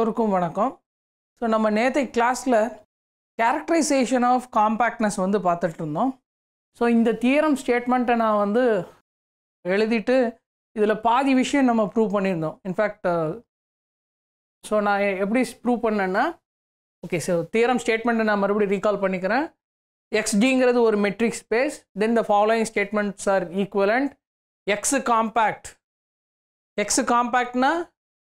எல்லோருக்கும் வணக்கம் ஸோ நம்ம நேற்று கிளாஸில் கேரக்டரைசேஷன் ஆஃப் காம்பேக்ட்னஸ் வந்து பார்த்துட்டு இருந்தோம் ஸோ இந்த தியரம் ஸ்டேட்மெண்ட்டை நான் வந்து எழுதிட்டு இதில் பாதி விஷயம் நம்ம ப்ரூவ் பண்ணியிருந்தோம் இன்ஃபேக்ட் ஸோ uh, நான் எப்படி ப்ரூவ் பண்ணேன்னா ஓகே ஸோ தியரம் ஸ்டேட்மெண்ட்டை நான் மறுபடியும் ரீகால் பண்ணிக்கிறேன் எக்ஸ்டிங்கிறது ஒரு metric space then the following statements are equivalent X compact X காம்பேக்ட்னா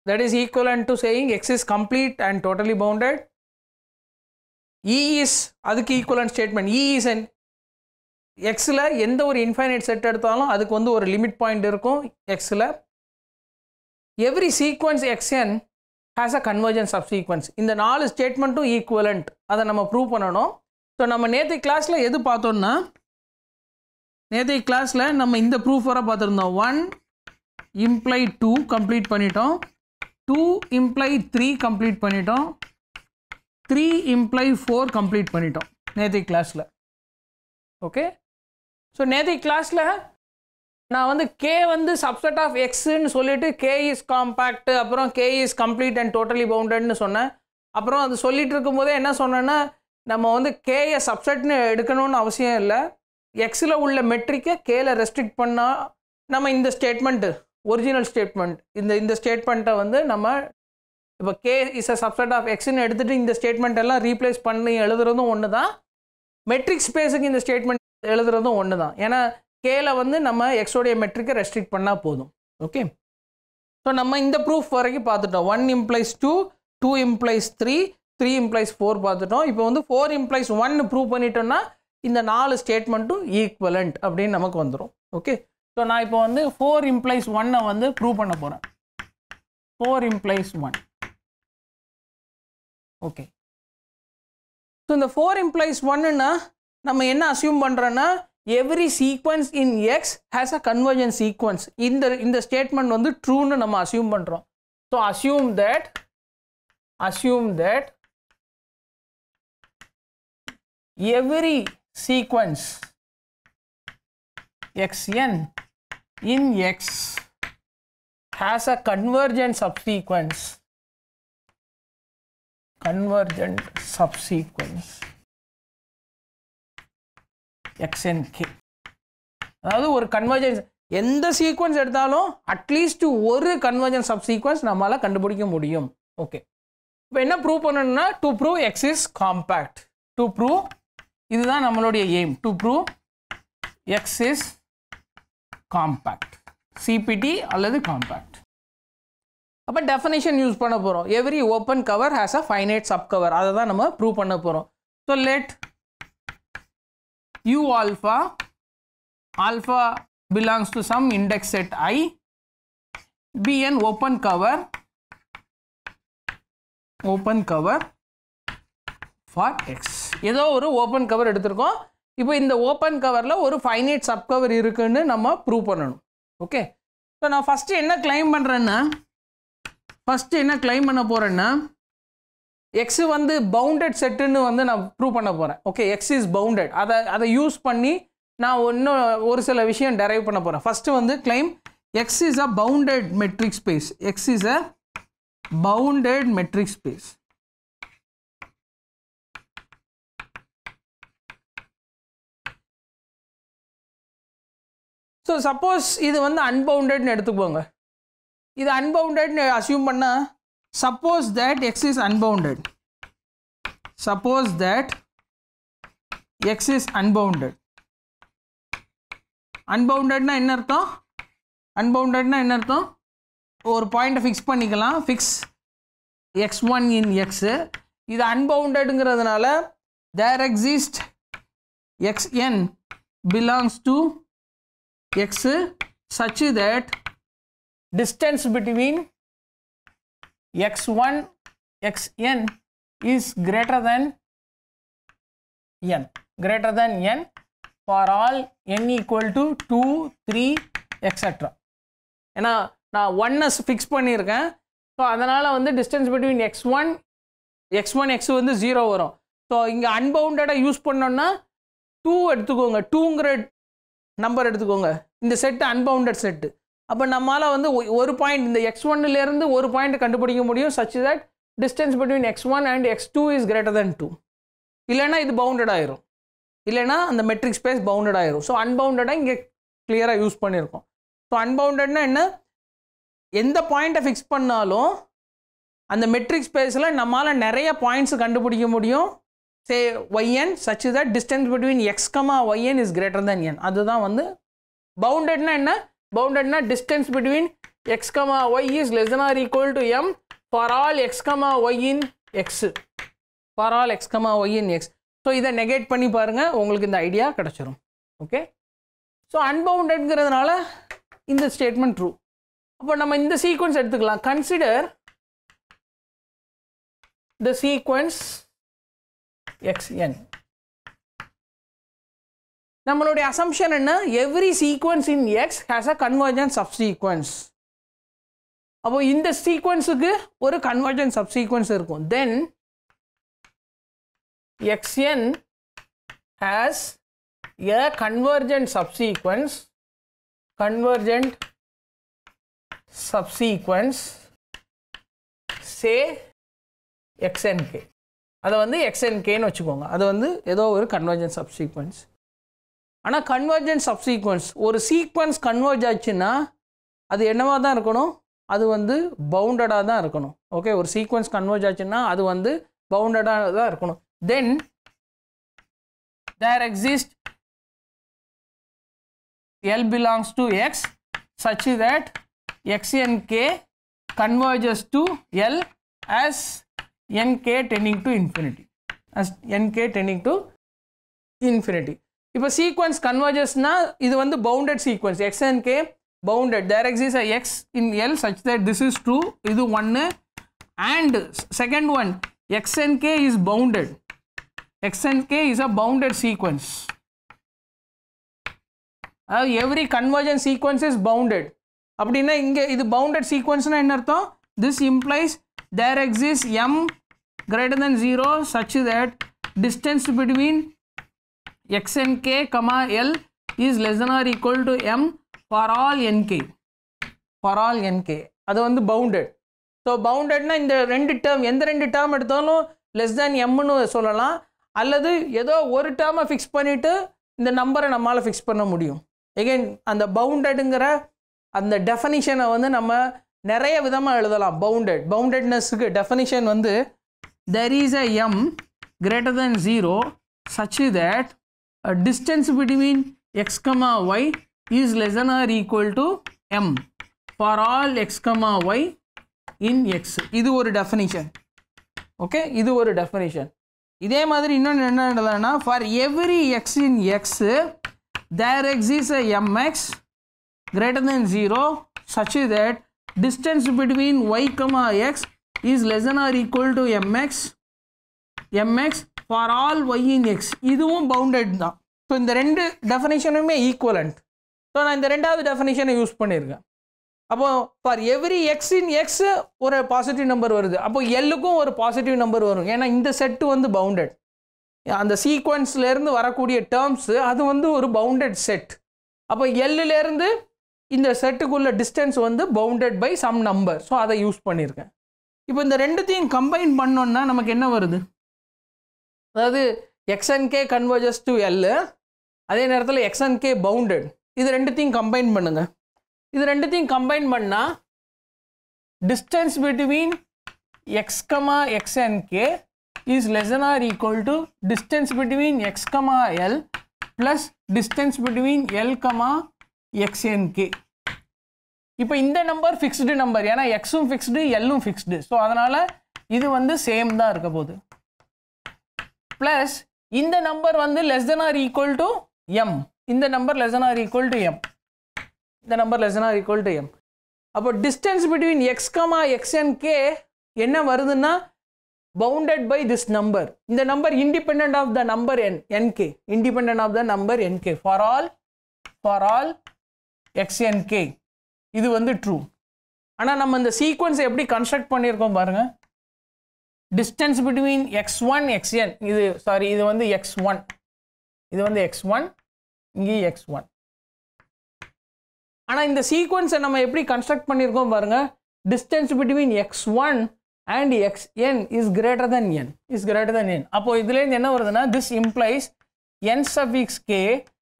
that is equivalent to saying x is complete and totally bounded e is அதுக்கு ஈக்குவலன் ஸ்டேட்மெண்ட் இ இஸ் என் எக்ஸில் எந்த ஒரு இன்ஃபைனைட் செட் எடுத்தாலும் அதுக்கு வந்து ஒரு லிமிட் பாயிண்ட் இருக்கும் எக்ஸில் every sequence X N has a convergence of sequence இந்த நாலு ஸ்டேட்மெண்ட்டும் ஈக்குவலண்ட் அதை நம்ம ப்ரூவ் பண்ணணும் ஸோ நம்ம நேற்று கிளாஸில் எது பார்த்தோம்னா நேற்றைய கிளாஸில் நம்ம இந்த ப்ரூஃப் வர பார்த்துருந்தோம் ஒன் இம்ப்ளை டூ கம்ப்ளீட் பண்ணிட்டோம் டூ இம்ப்ளை த்ரீ கம்ப்ளீட் பண்ணிட்டோம் த்ரீ இம்ப்ளை ஃபோர் கம்ப்ளீட் பண்ணிட்டோம் நேத்தி கிளாஸில் ஓகே ஸோ நேத்தி கிளாஸில் நான் வந்து கே வந்து சப்செட் ஆஃப் எக்ஸுன்னு சொல்லிவிட்டு கே இஸ் காம்பேக்ட் அப்புறம் K is complete and totally பவுண்டட்னு சொன்னேன் அப்புறம் அது சொல்லிகிட்டு இருக்கும்போதே என்ன சொன்னேன்னா நம்ம வந்து கேயை சப்செட்னு எடுக்கணும்னு அவசியம் இல்லை எக்ஸில் உள்ள மெட்ரிக்கை கேல ரெஸ்ட்ரிக்ட் பண்ணால் நம்ம இந்த ஸ்டேட்மெண்ட்டு ஒரிஜினல் ஸ்டேட்மெண்ட் இந்த இந்த ஸ்டேட்மெண்ட்டை வந்து நம்ம இப்போ K is a subset of எக்ஸ்ன்னு எடுத்துகிட்டு இந்த ஸ்டேட்மெண்ட் எல்லாம் ரீப்ளேஸ் பண்ணி எழுதுறதும் ஒன்று தான் மெட்ரிக் ஸ்பேஸுக்கு இந்த ஸ்டேட்மெண்ட் எழுதுறதும் ஒன்று தான் ஏன்னா கேல வந்து நம்ம எக்ஸோடைய மெட்ரிக்கை ரெஸ்ட்ரிக்ட் பண்ணால் போதும் ஓகே ஸோ நம்ம இந்த ப்ரூஃப் வரைக்கும் பார்த்துட்டோம் one implies two two implies three three implies four பார்த்துட்டோம் இப்போ வந்து ஃபோர் இம்ப்ளைஸ் ஒன் ப்ரூவ் பண்ணிட்டோம்னா இந்த நாலு ஸ்டேட்மெண்ட்டும் ஈக்குவலண்ட் அப்படின்னு நமக்கு வந்துடும் ஓகே ஸோ நான் இப்போ வந்து ஃபோர் இம்ப்ளைஸ் ஒன்னை வந்து ப்ரூவ் பண்ண போகிறேன் four implies one okay so இந்த ஃபோர் இம்ப்ளைஸ் ஒன்னுன்னா நம்ம என்ன அசியூம் பண்ணுறோன்னா every sequence in X has a convergent sequence இந்த இந்த ஸ்டேட்மெண்ட் வந்து ட்ரூன்னு நம்ம அசியூம் பண்ணுறோம் so assume that assume that sequence X N in X has a convergent subsequence convergent subsequence X and K அதாவது ஒரு கன்வர்ஜன்ஸ் எந்த சீக்வன்ஸ் எடுத்தாலும் அட்லீஸ்ட் ஒரு கன்வர்ஜன் சப் சீக்வன்ஸ் நம்மளால் கண்டுபிடிக்க முடியும் ஓகே இப்போ என்ன ப்ரூவ் பண்ணணும்னா to prove X is compact to prove இதுதான் நம்மளுடைய aim to prove X is compact CPT அல்லது காம்பேக்ட் அப்போ டெஃபினேஷன் யூஸ் பண்ண போகிறோம் every open cover has a finite sub cover அதை தான் நம்ம ப்ரூவ் பண்ண போகிறோம் so let U alpha alpha belongs to some index set I be an open cover open cover for X ஏதோ ஒரு ஓப்பன் கவர் எடுத்திருக்கோம் இப்போ இந்த ஓப்பன் கவரில் ஒரு ஃபைனைட் சப்கவர் இருக்குன்னு நம்ம ப்ரூவ் பண்ணணும் ஓகே ஸோ நான் ஃபஸ்ட்டு என்ன கிளைம் பண்ணுறேன்னா ஃபஸ்ட்டு என்ன கிளைம் பண்ண போகிறேன்னா எக்ஸு வந்து பவுண்டட் செட்டுன்னு வந்து நான் ப்ரூவ் பண்ண போகிறேன் ஓகே எக்ஸ் இஸ் பவுண்டட் அதை அதை யூஸ் பண்ணி நான் ஒன்றும் ஒரு சில விஷயம் டெரைவ் பண்ண போகிறேன் ஃபஸ்ட்டு வந்து claim X is a bounded metric space X is a bounded metric space so suppose இது வந்து அன்பவுண்டட்னு எடுத்துக்கோங்க இது அன்பவுண்டட்னு அசியூம் பண்ணால் suppose that X is unbounded suppose that X is unbounded அன்பவுண்டட்னா என்ன அர்த்தம் அன்பவுண்டட்னா என்ன அர்த்தம் ஒரு பாயிண்ட்டை ஃபிக்ஸ் பண்ணிக்கலாம் fix X one in X இது அன்பவுண்டடுங்கிறதுனால there exist X N belongs to x such that distance between x1 xn is greater than n greater than n for all n equal to 2 3 etc ஏன்னா நான் oneness fix பண்ணியிருக்கேன் so அதனால் வந்து distance between X one X one X வந்து zero வரும் so இங்கே அன்பவுண்டடாக use பண்ணோன்னா டூ எடுத்துக்கோங்க டூங்கிற நம்பர் எடுத்துக்கோங்க இந்த செட்டு அன்பவுண்டட் செட்டு அப்போ நம்மளால் வந்து ஒரு பாயிண்ட் இந்த எக்ஸ் ஒன்னுலேருந்து ஒரு பாயிண்ட் கண்டுபிடிக்க முடியும் such that distance between X one and X two is greater than two இல்லைனா இது பவுண்டட் ஆயிரும் இல்லைனா அந்த மெட்ரிக் ஸ்பேஸ் பவுண்டட் ஆயிரும் ஸோ அன்பவுண்டடாக இங்கே கிளியராக யூஸ் பண்ணியிருக்கோம் ஸோ அன்பவுண்டட்னா என்ன எந்த பாயிண்ட்டை ஃபிக்ஸ் பண்ணாலும் அந்த மெட்ரிக் ஸ்பேஸில் நம்மளால் நிறைய பாயிண்ட்ஸ் கண்டுபிடிக்க முடியும் say Y N such that distance between X comma Y N is greater than N அதுதான் வந்து பவுண்டட்னா என்ன பவுண்டட்னா distance between X comma Y is less than or equal to M for all X comma Y in X for all X comma Y in X so இதை negate பண்ணி பாருங்கள் உங்களுக்கு இந்த ஐடியா கிடச்சிரும் ஓகே ஸோ அன்பவுண்டட்ங்கிறதுனால இந்த statement true அப்போ நம்ம இந்த சீக்வன்ஸ் எடுத்துக்கலாம் கன்சிடர் த சீக்வன்ஸ் என் நம்மளுடைய அசம்ஷன் என்ன every sequence in X has a convergence sub sequence அப்போ இந்த சீக்வன்ஸுக்கு ஒரு கன்வர்ஜன் சப் சீக்வன்ஸ் இருக்கும் then xn has a convergent subsequence convergent subsequence say K அதை வந்து கேன்னு வச்சுக்கோங்க அது வந்து ஏதோ ஒரு கன்வர்ஜன் சீக்வன்ஸ் ஆனால் கன்வர்ஜன்ஸ் ஆஃப் சீக்வன்ஸ் ஒரு சீக்வன்ஸ் கன்வர்ஜ் ஆச்சுன்னா அது என்னவாக தான் இருக்கணும் அது வந்து பவுண்டடாக தான் இருக்கணும் ஓகே ஒரு சீக்வன்ஸ் கன்வர்ஜ் ஆச்சுன்னா அது வந்து பவுண்டடாக தான் இருக்கணும் தென் there exist L belongs to x such that X N K to L as N K டென்னிங் to infinity as N K டென்னிங் to infinity If a sequence converges, this is the bounded sequence, x and k bounded. There exists a x in L such that this is true, this is 1 and second one, x and k is bounded. x and k is a bounded sequence. Uh, every convergent sequence is bounded. This is bounded sequence. This implies there exists m greater than 0 such that distance between xnk l is less than or equal to m for all nk for all nk அது வந்து bounded. So bounded நான் இந்த ரெண்டு term, எந்த ரெண்டு term எடுத்தாலும் less than எம்னு சொல்லலாம் அல்லது எதோ ஒரு term fix பண்ணிவிட்டு இந்த number நம்மால fix பண்ண முடியும் Again, அந்த bounded இங்கர அந்த definition வந்து நம்ம நிறைய விதமா எழுதலாம் bounded. Boundedness இக்கு definition வந்து there is a m greater than 0 such that a distance between x comma y is less than or equal to m for all x comma y in x இது ஒரு definition okay இது ஒரு definition இதே மாதிரி இன்னும் என்னன்னா for every x in x there exists a m max greater than 0 such that distance between y comma x is less than or equal to m max. m max for all Y in X இதுவும் bounded தான் so இந்த ரெண்டு டெஃபனேஷனுமே equivalent so நான் இந்த ரெண்டாவது டெஃபனேஷனை use பண்ணியிருக்கேன் அப்போது for every X in X ஒரு பாசிட்டிவ் நம்பர் வருது அப்போ எல்லுக்கும் ஒரு பாசிட்டிவ் நம்பர் வரும் ஏன்னா இந்த செட்டு வந்து பவுண்டட் அந்த சீக்வன்ஸ்லேருந்து வரக்கூடிய டேர்ம்ஸு அது வந்து ஒரு பவுண்டட் செட் அப்போ எல்லுலேருந்து இந்த செட்டுக்குள்ள டிஸ்டன்ஸ் வந்து bounded by some number so அதை யூஸ் பண்ணியிருக்கேன் இப்போ இந்த ரெண்டுத்தையும் கம்பைன் பண்ணோன்னா நமக்கு என்ன வருது அதாவது எக்ஸ்என்கே கன்வர்ஜஸ் டு எல்லு அதே நேரத்தில் எக்ஸ்என்கே பவுண்டட் இது ரெண்டுத்தையும் கம்பைன் பண்ணுங்க இது ரெண்டுத்தையும் கம்பைன் பண்ணால் distance between X comma X N K is less than or equal to distance between X comma L plus distance between L comma X N K இப்போ இந்த நம்பர் ஃபிக்ஸ்டு நம்பர் ஏன்னா எக்ஸும் ஃபிக்ஸ்டு எல்லும் ஃபிக்ஸ்டு ஸோ அதனால் இது வந்து சேம் தான் இருக்க போகுது ப்ளஸ் இந்த நம்பர் வந்து less then R equal to M இந்த number less then R equal to M இந்த number less then R equal to M அப்போ distance between X comma X and K என்ன வருதுன்னா பவுண்டட் பை திஸ் நம்பர் இந்த number independent of the number N N K independent of the number N K for all for all X N K இது வந்து true ஆனால் நம்ம இந்த sequence எப்படி construct பண்ணியிருக்கோம் பாருங்கள் distance between X one N இது சாரி இது வந்து எக்ஸ் ஒன் இது வந்து எக்ஸ் ஒன் இங்கே எக்ஸ் ஒன் ஆனால் இந்த சீக்வன்ஸை நம்ம எப்படி கன்ஸ்ட்ரக்ட் பண்ணியிருக்கோம் பாருங்கள் distance between X one and X N is greater than N is greater than N அப்போது இதுலேருந்து என்ன வருதுன்னா this implies N suffix K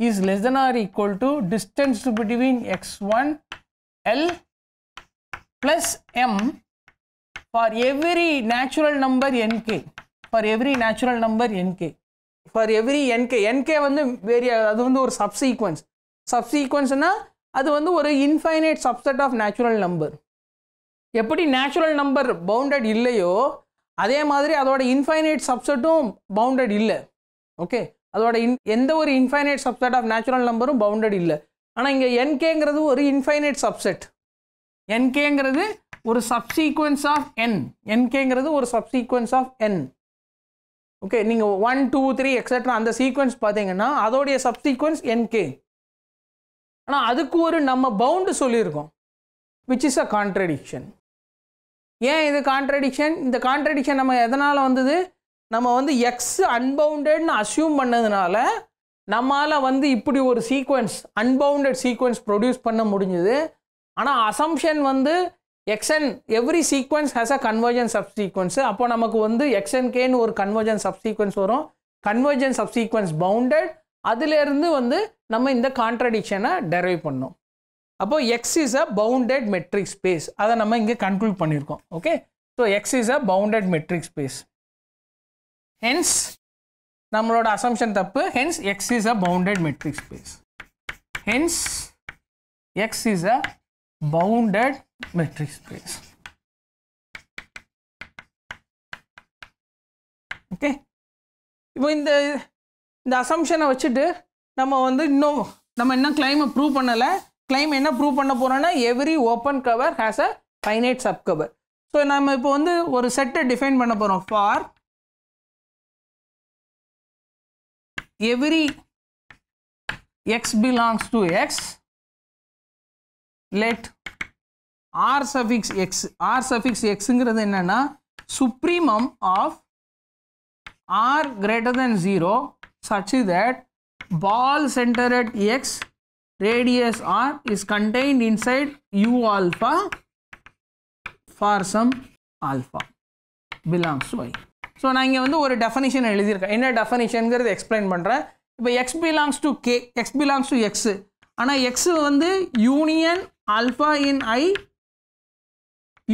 is less then R equal to distance between X one L plus M for every natural number nk for every natural number nk for every nk nk வந்து வேரிய அது வந்து ஒரு subsequence சப்சீக்வன்ஸ்னா அது வந்து ஒரு infinite subset of natural number எப்படி natural number bounded இல்லையோ அதே மாதிரி அதோட இன்ஃபைனைட் சப்செட்டும் பவுண்டட் இல்லை ஓகே அதோட இன் எந்த ஒரு இன்ஃபைனைட் சப்செட் ஆஃப் நேச்சுரல் நம்பரும் பவுண்டட் இல்லை ஆனால் இங்கே என்கேங்கிறது ஒரு இன்ஃபைனைட் சப்செட் என்கேங்கிறது ஒரு சப்சீக்வன்ஸ் ஆஃப் என் என்கேங்கிறது ஒரு சப்சீக்வன்ஸ் ஆஃப் என் ஓகே நீங்கள் ஒன் டூ த்ரீ எக்ஸட்ரா அந்த சீக்வன்ஸ் பார்த்தீங்கன்னா அதோடைய சப்சீக்வன்ஸ் என்கே ஆனால் அதுக்கு ஒரு நம்ம பவுண்டு சொல்லியிருக்கோம் விச் இஸ் அ கான்ட்ரடிக்ஷன் ஏன் இது கான்ட்ரடிக்ஷன் இந்த கான்ட்ரடிக்ஷன் நம்ம எதனால் வந்தது நம்ம வந்து எக்ஸ் அன்பவுண்டட்னு அசியூம் பண்ணதுனால நம்மால் வந்து இப்படி ஒரு சீக்வன்ஸ் அன்பவுண்டட் சீக்வன்ஸ் ப்ரொடியூஸ் பண்ண முடிஞ்சுது ஆனால் அசம்ஷன் வந்து X N every sequence has a convergent subsequence அப்போ நமக்கு வந்து எக்ஸன் கேன்னு ஒரு கன்வர்ஜன் சப்சீக்வன்ஸ் வரும் கன்வர்ஜன் சப்சீக்வன்ஸ் பவுண்டட் அதுலேருந்து வந்து நம்ம இந்த கான்ட்ரடிக்ஷனை டெரைவ் பண்ணோம் அப்போ X is a bounded metric space அதை நம்ம இங்கே கன்க்ளூட் பண்ணியிருக்கோம் okay so X is a bounded metric space hence நம்மளோட அசம்ஷன் தப்பு hence X is a bounded metric space hence X is a bounded metric space. Okay இப்போ இந்த இந்த அசம்ஷனை வச்சுட்டு நம்ம வந்து இன்னும் நம்ம இன்னும் கிளைமை ப்ரூவ் பண்ணலை கிளைம் என்ன ப்ரூவ் பண்ண போகிறோன்னா every open cover has a finite sub cover so நம்ம இப்போ வந்து ஒரு செட்டை டிஃபைன் பண்ண போகிறோம் for every X belongs to X let R suffix X R suffix எக்ஸுங்கிறது என்னென்னா supremum of R greater then zero such that ball centre at X radius R is contained inside you alpha for some alpha belongs to y. ஸோ நான் இங்கே வந்து ஒரு definition எழுதியிருக்கேன் என்ன டெஃபனிஷனுங்கிறது explain பண்ணுறேன் இப்போ X belongs to K X belongs to X ஆனால் எக்ஸ் வந்து union alpha in I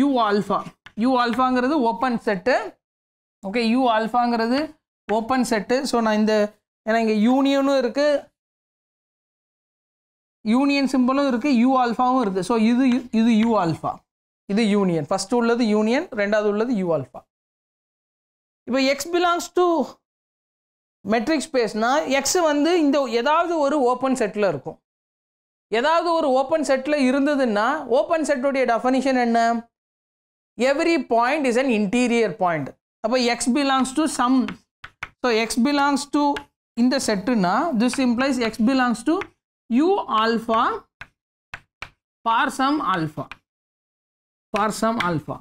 U alpha U ஆல்ஃபாங்கிறது ஓப்பன் செட்டு ஓகே யூ ஆல்ஃபாங்கிறது ஓப்பன் செட்டு ஸோ நான் இந்த ஏன்னா இங்கே யூனியனும் இருக்குது யூனியன் சிம்பிளும் இருக்குது யூ ஆல்ஃபாவும் இருக்குது ஸோ இது இது யூ ஆல்ஃபா இது யூனியன் ஃபஸ்ட்டு உள்ளது யூனியன் ரெண்டாவது உள்ளது யூ ஆல்ஃபா இப்போ எக்ஸ் பிலாங்ஸ் டு மெட்ரிக் ஸ்பேஸ்னால் எக்ஸ் வந்து இந்த ஏதாவது ஒரு ஓப்பன் செட்டில் இருக்கும் ஏதாவது ஒரு ஓப்பன் செட்டில் இருந்ததுன்னா ஓப்பன் செட்டுடைய டெஃபனிஷன் என்ன every point is an interior point அப்போ X belongs to some so X belongs to இந்த செட்டுன்னா this implies X belongs to you alpha for some alpha for some alpha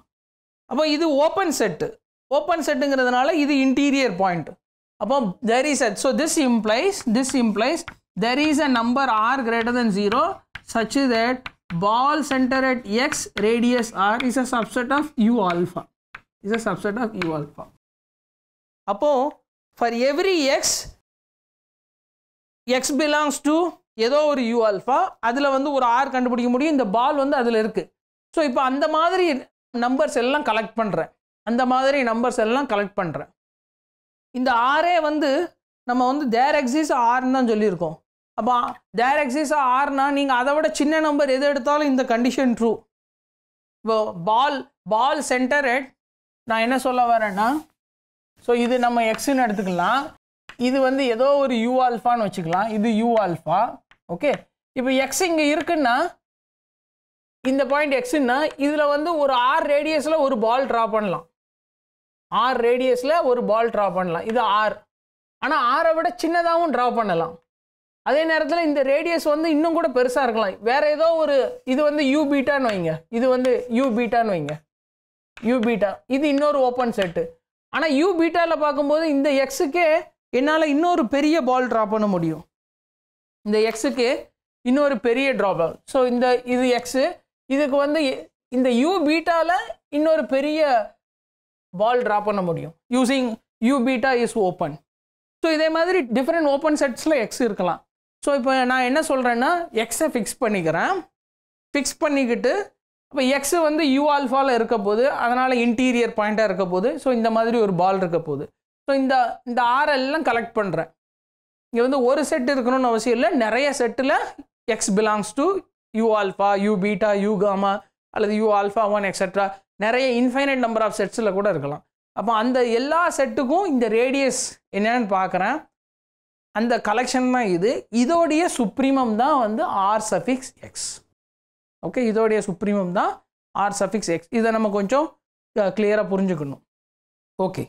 அப்போ இது ஓப்பன் செட்டு ஓப்பன் செட்டுங்கிறதுனால இது interior point அப்போ there is at so this implies this implies there is a number r greater than 0 such that ball center at x radius r is a subset of u alpha is a subset of u alpha அப்போ for every x x belongs to ஏதோ ஒரு you alpha அதில் வந்து ஒரு R கண்டுபிடிக்க முடியும் இந்த பால் வந்து அதில் இருக்குது ஸோ இப்போ அந்த மாதிரி நம்பர்ஸ் எல்லாம் கலெக்ட் பண்ணுறேன் அந்த மாதிரி நம்பர்ஸ் எல்லாம் கலெக்ட் பண்ணுறேன் இந்த ஆரே வந்து நம்ம வந்து தேர் எக்ஸிஸ் ஆர்ன்னு தான் சொல்லியிருக்கோம் அப்போ தேர் எக்ஸிஸ் ஆர்னா நீங்கள் அதை விட சின்ன நம்பர் எது எடுத்தாலும் இந்த கண்டிஷன் ட்ரூ இப்போ பால் பால் சென்டர் ஹெட் நான் என்ன சொல்ல வரேன்னா ஸோ இது நம்ம எக்ஸுன்னு எடுத்துக்கலாம் இது வந்து ஏதோ ஒரு யூ ஆல்ஃபான்னு வச்சுக்கலாம் இது யூ ஆல்ஃபா ஓகே இப்போ எக்ஸ் இங்கே இருக்குன்னா இந்த பாயிண்ட் எக்ஸுன்னா இதில் வந்து ஒரு ஆறு ரேடியஸில் ஒரு பால் ட்ரா பண்ணலாம் ஆறு ரேடியஸில் ஒரு பால் ட்ரா பண்ணலாம் இது ஆர் ஆனால் ஆரை விட சின்னதாகவும் ட்ரா பண்ணலாம் அதே நேரத்தில் இந்த ரேடியஸ் வந்து இன்னும் கூட பெருசாக இருக்கலாம் வேறு ஏதோ ஒரு இது வந்து யூ பீட்டான்னு வைங்க இது வந்து யூ பீட்டான்னு வைங்க யூ பீட்டா இது இன்னொரு ஓப்பன் செட்டு ஆனால் யூ பீட்டாவில் பார்க்கும்போது இந்த எக்ஸுக்கே என்னால் இன்னொரு பெரிய பால் ட்ரா பண்ண முடியும் இந்த எக்ஸுக்கு இன்னொரு பெரிய ட்ராப் ஸோ இந்த இது எக்ஸு இதுக்கு வந்து இந்த யூ பீட்டாவில் இன்னொரு பெரிய பால் ட்ரா பண்ண முடியும் using U beta is open so இதே மாதிரி டிஃப்ரெண்ட் ஓப்பன் செட்ஸில் எக்ஸ் இருக்கலாம் ஸோ இப்போ நான் என்ன சொல்கிறேன்னா எக்ஸை ஃபிக்ஸ் பண்ணிக்கிறேன் ஃபிக்ஸ் பண்ணிக்கிட்டு இப்போ எக்ஸு வந்து யூ ஆல்ஃபாவில் இருக்க போது அதனால் இன்டீரியர் பாயிண்ட்டாக இருக்க போது ஸோ இந்த மாதிரி ஒரு பால் இருக்க போது ஸோ இந்த இந்த ஆர்எல்லாம் கலெக்ட் பண்ணுறேன் இங்கே வந்து ஒரு செட் இருக்கணும்னு அவசியம் இல்லை நிறைய செட்டில் x belongs to you alpha u beta u gamma அல்லது யூ ஆல்ஃபா ஒன் எக்ஸட்ரா நிறைய இன்ஃபைனட் நம்பர் ஆஃப் செட்ஸில் கூட இருக்கலாம் அப்போ அந்த எல்லா செட்டுக்கும் இந்த ரேடியஸ் என்னென்னு பார்க்குறேன் அந்த கலெக்ஷன் தான் இது இதோடைய சுப்ரீமம் தான் வந்து ஆர் சஃபிக்ஸ் எக்ஸ் ஓகே இதோடைய சுப்ரீமம் தான் ஆர் சஃபிக்ஸ் எக்ஸ் இதை நம்ம கொஞ்சம் கிளியராக புரிஞ்சுக்கணும் ஓகே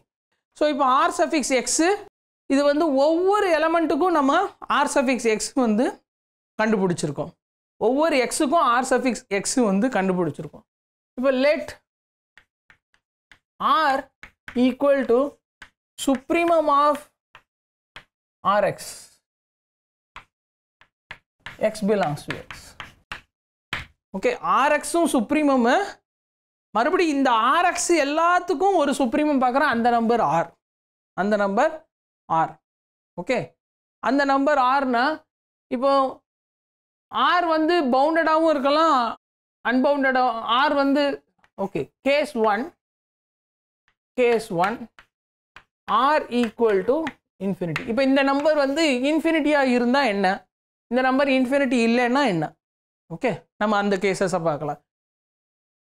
ஸோ இப்போ ஆர் சஃபிக்ஸ் எக்ஸு இது வந்து ஒவ்வொரு எலமெண்ட்டுக்கும் நம்ம ஆர் சஃபிக்ஸ் எக்ஸ் வந்து கண்டுபிடிச்சிருக்கோம் ஒவ்வொரு எக்ஸுக்கும் ஆர் சஃபிக்ஸ் எக்ஸ் வந்து கண்டுபிடிச்சிருக்கோம் இப்போ let r equal to supremum of R x. x belongs to x. Okay ஆர்எக்ஸும் சுப்ரீமம்மு மறுபடியும் இந்த ஆர்எக்ஸ் எல்லாத்துக்கும் ஒரு சுப்ரீமம் பார்க்குறோம் அந்த நம்பர் ஆர் அந்த நம்பர் ஆர் ஓகே அந்த நம்பர் ஆர்னா இப்போ ஆர் வந்து பவுண்டடாகவும் இருக்கலாம் அன்பவுண்டடாக ஆர் வந்து okay case one case one r equal to infinity இப்போ இந்த நம்பர் வந்து இன்ஃபினிட்டியாக இருந்தால் என்ன இந்த நம்பர் இன்ஃபினிட்டி இல்லைன்னா என்ன ஓகே நம்ம அந்த கேசஸை பார்க்கலாம்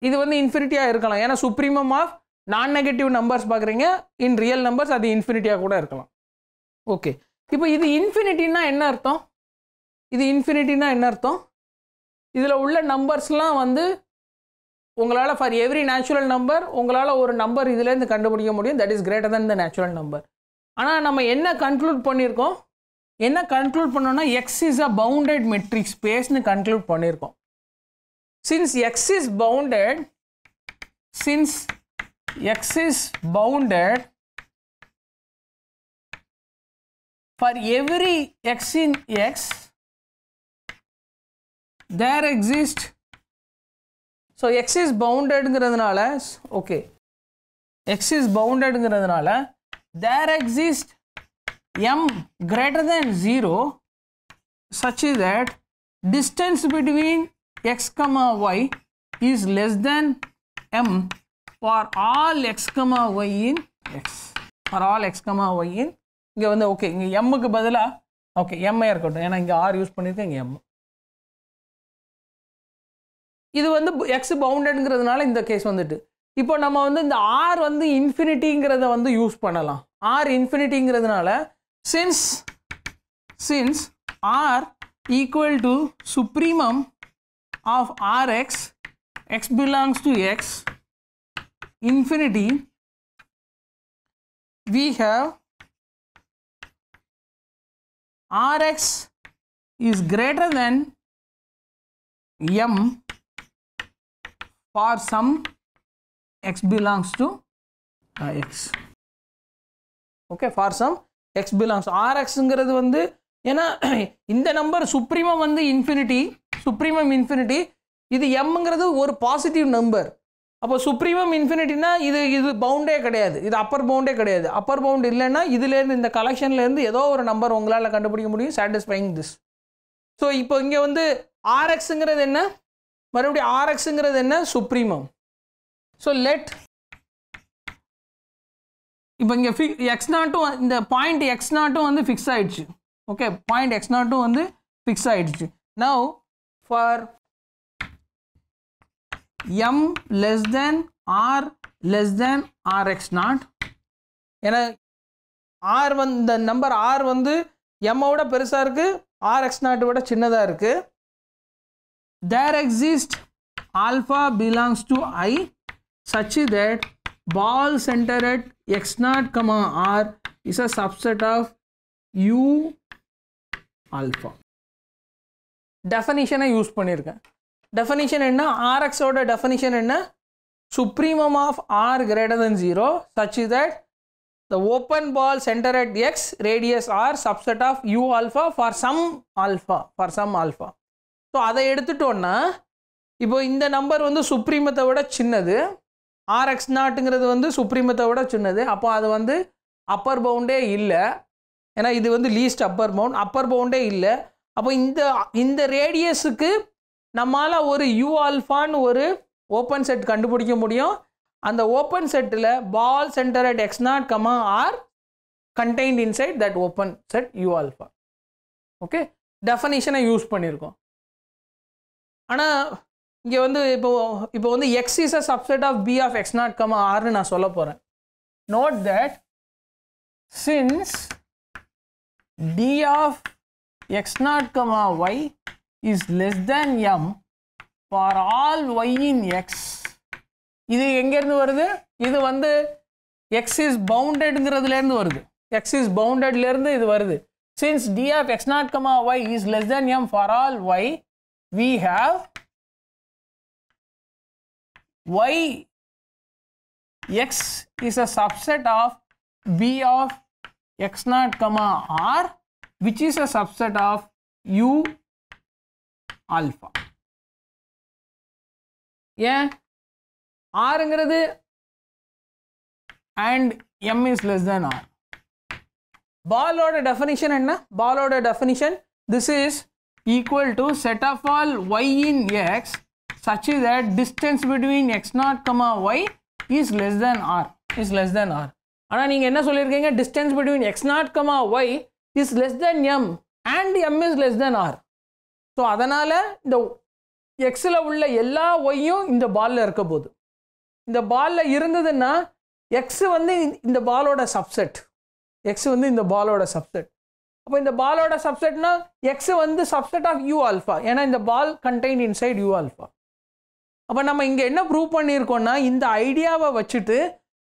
இது வந்து இன்ஃபினிட்டியாக இருக்கலாம் ஏன்னா supremum of non negative numbers பார்க்குறீங்க இன் ரியல் நம்பர்ஸ் அது இன்ஃபினிட்டியாக கூட இருக்கலாம் ஓகே இப்போ இது இன்ஃபினிட்டின்னா என்ன அர்த்தம் இது இன்ஃபினிட்டின்னா என்ன அர்த்தம் இதில் உள்ள நம்பர்ஸ்லாம் வந்து உங்களால் ஃபார் எவ்ரி நேச்சுரல் நம்பர் உங்களால் ஒரு நம்பர் இதுலேருந்து கண்டுபிடிக்க முடியும் that is greater than the natural number ஆனால் நம்ம என்ன கன்க்ளூட் பண்ணியிருக்கோம் என்ன கன்க்ளூட் பண்ணோம்னா x is a bounded metric ஸ்பேஸ்னு கன்க்ளூட் பண்ணியிருக்கோம் since x is bounded since x is bounded for every X in x there exist so X is பவுண்டடுங்கிறதுனால okay x is பவுண்டடுங்கிறதுனால there exist m greater than 0 such that distance between x comma y is less than m for all x comma y in x for all x comma y in இங்கே வந்து okay இங்கே எம்முக்கு பதிலாக okay Mi இருக்கட்டும் ஏன்னா இங்கே r use பண்ணியிருக்கேன் இங்கே m இது வந்து எக்ஸ் பவுண்டட்ங்கிறதுனால இந்த கேஸ் வந்துட்டு இப்போ நம்ம வந்து இந்த ஆர் வந்து இன்ஃபினிட்டிங்கிறத வந்து யூஸ் பண்ணலாம் ஆர் இன்ஃபினிட்டிங்கிறதுனால since since r equal to supremum of r x x belongs to x infinity have r x is greater then m for some x belongs to uh, x okay for some x belongs rxங்கிறது வந்து ஏன்னா இந்த number supremum வந்து infinity supremum infinity இது எம்ங்கிறது ஒரு positive number அப்போ supremum இன்ஃபினிட்டினா இது இது பவுண்டே கிடையாது இது அப்பர் பவுண்டே கிடையாது அப்பர் பவுண்ட் இல்லைன்னா இதுலேருந்து இந்த கலெக்ஷன்லேருந்து ஏதோ ஒரு நம்பர் உங்களால் கண்டுபிடிக்க முடியும் சாட்டிஸ்ஃபைங் திஸ் ஸோ இப்போ இங்கே வந்து ஆர்எக்ஸுங்கிறது என்ன மறுபடியும் ஆர்எக்ஸுங்கிறது என்ன சுப்ரீமம் ஸோ லெட் இப்போ இங்கே ஃபிக் எக்ஸ் நாட்டும் இந்த பாயிண்ட் எக்ஸ் நாட்டும் வந்து ஃபிக்ஸ் ஆகிடுச்சு ஓகே பாயிண்ட் எக்ஸ் நாட்டும் வந்து ஃபிக்ஸ் ஆகிடுச்சு now for m less then r less then r x naught ஏன்னா ஆர் வந்து இந்த நம்பர் ஆர் வந்து எம்மை பெருசாக இருக்குது ஆர் எக்ஸ் நாட்டை விட சின்னதாக இருக்குது there exist alpha belongs to I such that ball center at x naught comma r is a subset of u alpha. definition டெஃபனிஷனை யூஸ் பண்ணியிருக்கேன் டெஃபனிஷன் என்ன ஆர்எக்ஸோட டெஃபனிஷன் என்ன supremum of r greater than zero such that the open ball center at x radius r subset of u alpha for some alpha for some alpha so அதை எடுத்துட்டோன்னா இப்போ இந்த number வந்து சுப்ரீமத்தை விட சின்னது ஆர்எக்ஸ் நாட்டுங்கிறது வந்து சுப்ரீமத்தை விட சின்னது அப்போ அது வந்து அப்பர் பவுண்டே இல்லை ஏன்னா இது வந்து லீஸ்ட் அப்பர் பவுண்ட் அப்பர் பவுண்டே இல்லை அப்போ இந்த இந்த ரேடியஸுக்கு நம்மளால் ஒரு யூ ஆல்ஃபான்னு ஒரு ஓப்பன் செட் கண்டுபிடிக்க முடியும் அந்த ஓப்பன் செட்டில் ball center at x naught comma r contained inside that open set u alpha okay டெஃபனிஷனை யூஸ் பண்ணியிருக்கோம் ஆனால் இங்கே வந்து இப்போ இப்போ வந்து x is a subset of B of x naught comma ஆர்னு நான் சொல்ல போகிறேன் note that since d of x naught comma Y is less then m for all Y in x இது எங்கேருந்து வருது இது வந்து எக்ஸ் இஸ் பவுண்டடுங்கிறதுலேருந்து வருது எக்ஸ் இஸ் பவுண்டட்லேருந்து இது வருது since d of x naught comma Y is less then m for all y we have y x is a subset of b of x naught comma r which is a subset of u alpha yeah r and m is less than r ball order definition and ball order definition this is equal to set of all y in x such that distance between x0, y is less than r is less than r ஆனால் நீங்கள் என்ன சொல்லியிருக்கீங்க distance between x0, y is less than m and m is less than r so அதனால் இந்த எக்ஸில் உள்ள எல்லா ஒய்யும் இந்த பாலில் இருக்க போகுது இந்த பாலில் இருந்ததுன்னா எக்ஸ் வந்து இந்த பாலோட சப்செட் எக்ஸ் வந்து இந்த பாலோட சப்செட் அப்போ இந்த பாலோட சப்செட்னா எக்ஸ் வந்து சப்செட் ஆஃப் யூ ஆல்ஃபா ஏன்னா இந்த ball contain inside you alpha அப்போ நம்ம இங்கே என்ன ப்ரூவ் பண்ணியிருக்கோம்னா இந்த ஐடியாவை வச்சுட்டு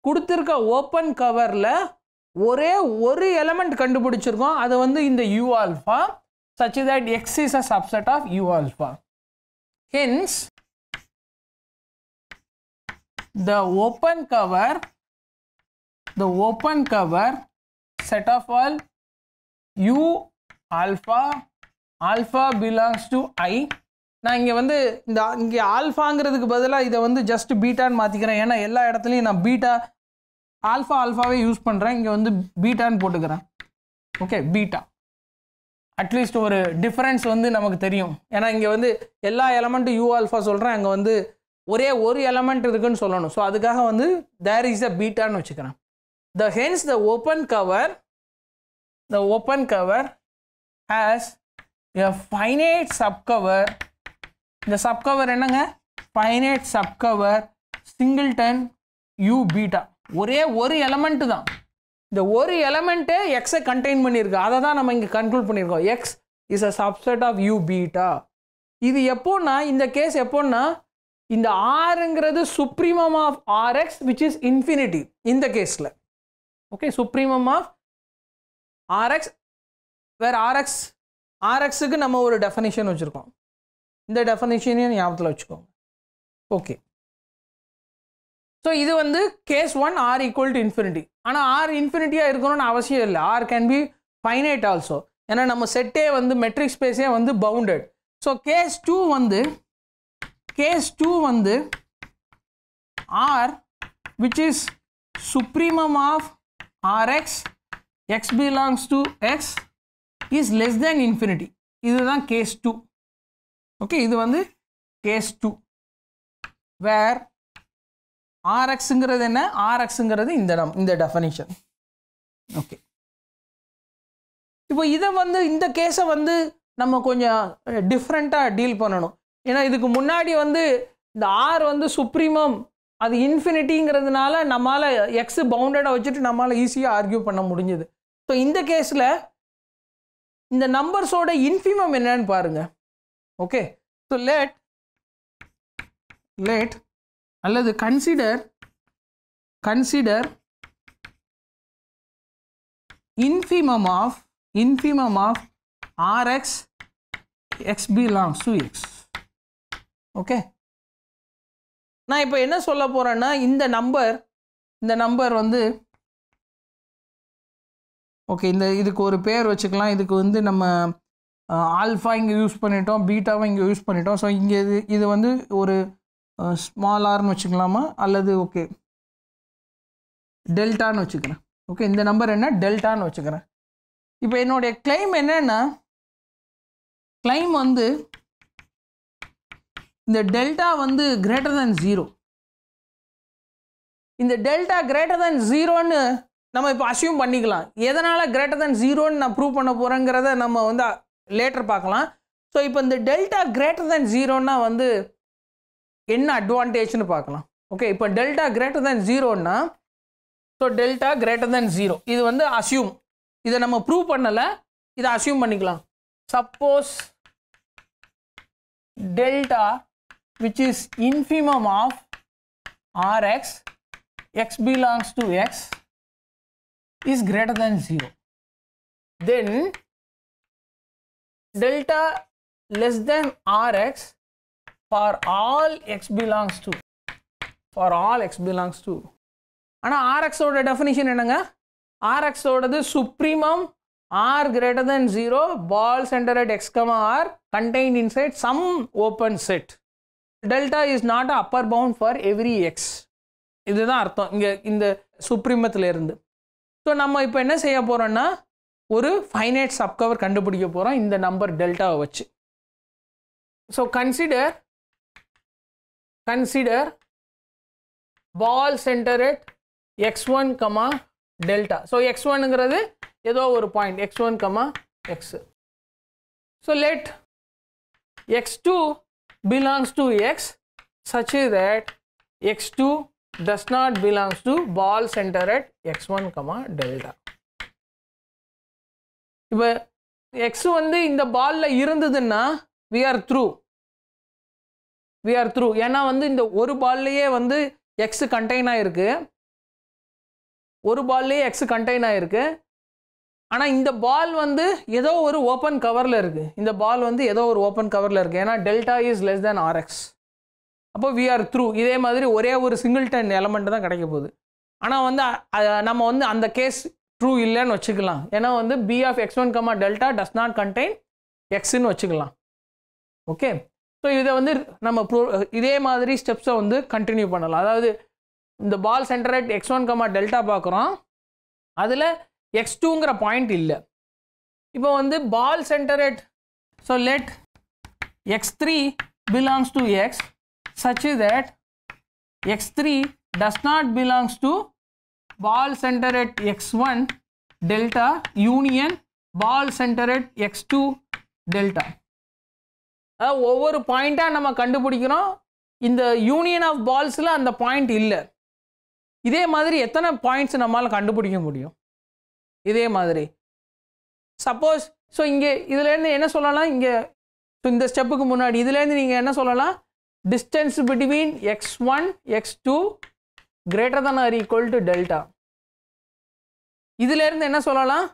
கொடுத்துருக்க ஓப்பன் கவரில் ஒரே ஒரு எலமெண்ட் கண்டுபிடிச்சிருக்கோம் அது வந்து இந்த u alpha such that X is a subset of you alpha hence the open cover the open cover set of all you alpha alpha belongs to I நான் இங்கே வந்து இந்த இங்கே ஆல்ஃபாங்கிறதுக்கு பதிலாக இதை வந்து ஜஸ்ட் பீட்டான்னு மாற்றிக்கிறேன் ஏன்னா எல்லா இடத்துலையும் நான் பீட்டா ஆல்ஃபா ஆல்ஃபாவே யூஸ் பண்ணுறேன் இங்கே வந்து பீட்டான்னு போட்டுக்கிறேன் ஓகே பீட்டா அட்லீஸ்ட் ஒரு டிஃப்ரென்ஸ் வந்து நமக்கு தெரியும் ஏன்னா இங்கே வந்து எல்லா எலமெண்ட்டும் யூ ஆல்ஃபா சொல்கிறேன் அங்கே வந்து ஒரே ஒரு எலமெண்ட் இருக்குன்னு சொல்லணும் ஸோ அதுக்காக வந்து தேர் இஸ் அ பீட்டான்னு வச்சுக்கிறேன் the hence the open cover the open cover has a finite subcover இந்த சப்கவர் என்னங்க finite subcover singleton u beta ஒரே ஒரு எலமெண்ட்டு தான் இந்த ஒரு எலமெண்ட்டே எக்ஸை கண்டெயின் பண்ணியிருக்கு அதை தான் நம்ம இங்கே கன்க்ளூட் பண்ணியிருக்கோம் x is a subset of u beta இது எப்போன்னா இந்த கேஸ் எப்போன்னா இந்த ஆருங்கிறது supremum of r x which is infinity இந்த கேஸில் okay supremum of r x where r x ஆர்எக்ஸுக்கு நம்ம ஒரு டெஃபனிஷன் வச்சுருக்கோம் இந்த டெஃபனிஷனையும் ஞாபகத்தில் வச்சுக்கோங்க ஓகே ஸோ இது வந்து case one r equal to infinity ஆனால் ஆர் இன்ஃபினிட்டியாக இருக்கணும்னு அவசியம் இல்லை r can be finite also ஏன்னா நம்ம செட்டே வந்து மெட்ரிக் ஸ்பேஸே வந்து பவுண்டட் ஸோ கேஸ் டூ வந்து கேஸ் டூ வந்து r is supremum of r x x belongs to x is less then infinity இதுதான் கேஸ் டூ ஓகே இது வந்து கேஸ் டூ வேர் ஆர்எக்ஸுங்கிறது என்ன ஆர்எக்ஸுங்கிறது இந்த இந்த டெஃபனிஷன் ஓகே இப்போ இதை வந்து இந்த கேஸை வந்து நம்ம கொஞ்சம் டிஃப்ரெண்ட்டாக டீல் பண்ணணும் ஏன்னா இதுக்கு முன்னாடி வந்து இந்த ஆர் வந்து சுப்ரீமம் அது இன்ஃபினிட்டிங்கிறதுனால நம்மளால் எக்ஸ் பவுண்டடாக வச்சுட்டு நம்மளால் ஈஸியாக ஆர்கியூ பண்ண முடிஞ்சுது ஸோ இந்த கேஸில் இந்த நம்பர்ஸோட இன்ஃபிமம் என்னன்னு பாருங்கள் okay so let let அல்லது consider consider infimum of infimum of rx x belongs to x okay நான் இப்போ என்ன சொல்ல போகிறேன்னா இந்த நம்பர் இந்த நம்பர் வந்து ஓகே இந்த இதுக்கு ஒரு பேர் வச்சுக்கலாம் இதுக்கு வந்து நம்ம ஆல்ஃபா இங்கே யூஸ் பண்ணிட்டோம் பீட்டாவை இங்கே யூஸ் பண்ணிட்டோம் ஸோ இங்கே இது இது வந்து ஒரு ஸ்மால் ஆர்னு வச்சுக்கலாமா அல்லது ஓகே டெல்டான்னு வச்சுக்கிறேன் ஓகே இந்த நம்பர் என்ன டெல்டான்னு வச்சுக்கிறேன் இப்போ என்னுடைய கிளைம் என்னென்னா கிளைம் வந்து இந்த டெல்டா வந்து கிரேட்டர் தேன் ஜீரோ இந்த டெல்டா கிரேட்டர் தேன் ஜீரோன்னு நம்ம இப்போ அசியூம் பண்ணிக்கலாம் எதனால் கிரேட்டர் தேன் ஜீரோன்னு நான் ப்ரூவ் பண்ண போகிறேங்கிறத நம்ம வந்து லேட்டர் பார்க்கலாம் ஸோ இப்போ இந்த டெல்டா கிரேட்டர் தேன் ஜீரோன்னா வந்து என்ன அட்வான்டேஜ்னு பார்க்கலாம் ஓகே இப்போ டெல்டா கிரேட்டர் தேன் ஜீரோன்னா so delta greater then zero இது வந்து அசியூம் இதை நம்ம ப்ரூவ் பண்ணலை இதை அசியூம் பண்ணிக்கலாம் suppose delta which is infimum of Rx, x belongs to x is greater than 0. Then delta less than Rx for all x belongs to for all x belongs to ஆனால் ஆர்எக்ஸோட definition என்னங்க ஆர்எக்ஸோடது supremum R greater then zero ball center at x comma r contain inside some open set delta is not a upper bound for every x இதுதான் அர்த்தம் இங்கே இந்த இருந்து so நம்ம இப்போ என்ன செய்ய போகிறோன்னா ஒரு ஃபைனைட் சப்கவர் கண்டுபிடிக்க போகிறோம் இந்த நம்பர் டெல்டாவை வச்சு so consider consider ball center at x one comma delta so x ஒன்னுங்கிறது ஏதோ ஒரு point x one comma x so let x two belongs x such that x two does not belongs to ball center at x one comma delta இப்போ x வந்து இந்த பாலில் இருந்ததுன்னா we are through we are through ஏன்னா வந்து இந்த ஒரு பால்லையே வந்து எக்ஸ் கண்டெயின் ஆகிருக்கு ஒரு பால்லையே எக்ஸ் கண்டெயின் ஆகிருக்கு ஆனால் இந்த பால் வந்து ஏதோ ஒரு ஓப்பன் கவரில் இருக்குது இந்த பால் வந்து ஏதோ ஒரு ஓப்பன் கவரில் இருக்குது ஏன்னா delta is less then r x அப்போ வி ஆர் த்ரூ இதே மாதிரி ஒரே ஒரு சிங்கிள் சிங்கிள்டன் எலமெண்ட் தான் கிடைக்க போகுது ஆனால் வந்து நம்ம வந்து அந்த கேஸ் ட்ரூ இல்லைன்னு வச்சுக்கலாம் ஏன்னா வந்து B of x one comma delta does not contain எக்ஸ்ன்னு வச்சுக்கலாம் ஓகே ஸோ இதை வந்து நம்ம ப்ரோ இதே மாதிரி ஸ்டெப்ஸை வந்து கண்டினியூ பண்ணலாம் அதாவது இந்த ball center x one comma delta பார்க்குறோம் அதில் எக்ஸ் டூங்கிற பாயிண்ட் இல்லை இப்போ வந்து ball center so let x three belongs to x such that x three does not belongs to ball center at x1 delta union ball center at x2 delta ஒவ்வொரு பாயிண்ட்டாக நம்ம கண்டுபிடிக்கிறோம் இந்த யூனியன் ஆஃப் பால்ஸில் அந்த point இல்லை இதே மாதிரி எத்தனை பாயிண்ட்ஸ் நம்மளால் கண்டுபிடிக்க முடியும் இதே மாதிரி சப்போஸ் ஸோ இங்கே இதுலேருந்து என்ன சொல்லலாம் இங்கே ஸோ இந்த ஸ்டெப்புக்கு முன்னாடி இதுலேருந்து நீங்கள் என்ன சொல்லலாம் distance between X one x two greater or equal to delta. Delta இதுலேருந்து என்ன சொல்லலாம்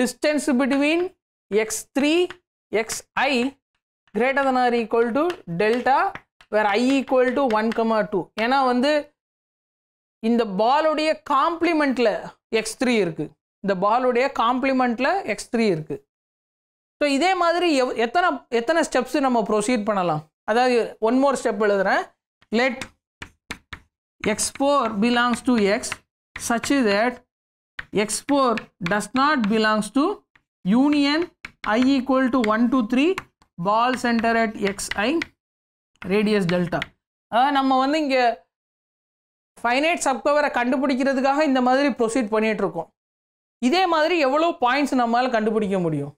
distance between x three x i greater equal to delta to delta equal to 1,2 to one two வந்து இந்த பாலுடைய காம்ப்ளிமெண்ட்டில் எக்ஸ் த்ரீ இருக்குது இந்த பாலுடைய காம்ப்ளிமெண்ட்டில் எக்ஸ் த்ரீ இருக்குது ஸோ இதே மாதிரி எவ் எத்தனை எத்தனை ஸ்டெப்ஸு நம்ம ப்ரொசீட் பண்ணலாம் அதாவது ஒன் more ஸ்டெப் எழுதுகிறேன் let x4 belongs to x such that x4 does not belongs to union i equal to 1 to 3 ball center at xi radius delta நம்ம வந்து இங்க finite subcover கண்டுபிடிக்கிறதுக்காக இந்த மதிரி proceed பண்ணிகிட்டு இருக்கோம் இதே மதிரி எவ்வளோ points நம்மால் கண்டுபிடிக்க முடியும்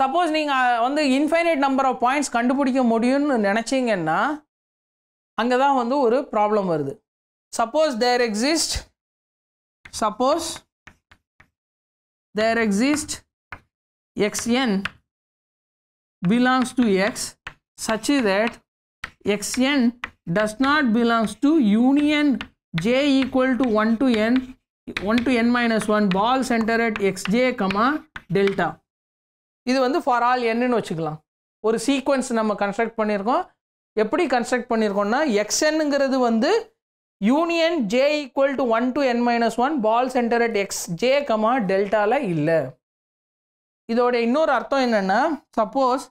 Suppose நீங்கள் வந்து infinite number of points கண்டுபிடிக்க முடியும்னு நினச்சிங்கன்னா அங்கே தான் வந்து ஒரு ப்ராப்ளம் வருது suppose there exist suppose there exist X N belongs to x such that n does not belongs to union J equal to one to n one to n minus one ball center at x j comma delta இது வந்து for all என்னன்னு வச்சுக்கலாம் ஒரு sequence நம்ம construct பண்ணியிருக்கோம் எப்படி construct பண்ணியிருக்கோம்னா எக்ஸ்என்னுங்கிறது வந்து union J equal to one to n minus one ball center at X j comma டெல்டாவில் இல்லை இதோட இன்னொரு அர்த்தம் என்னென்னா சப்போஸ்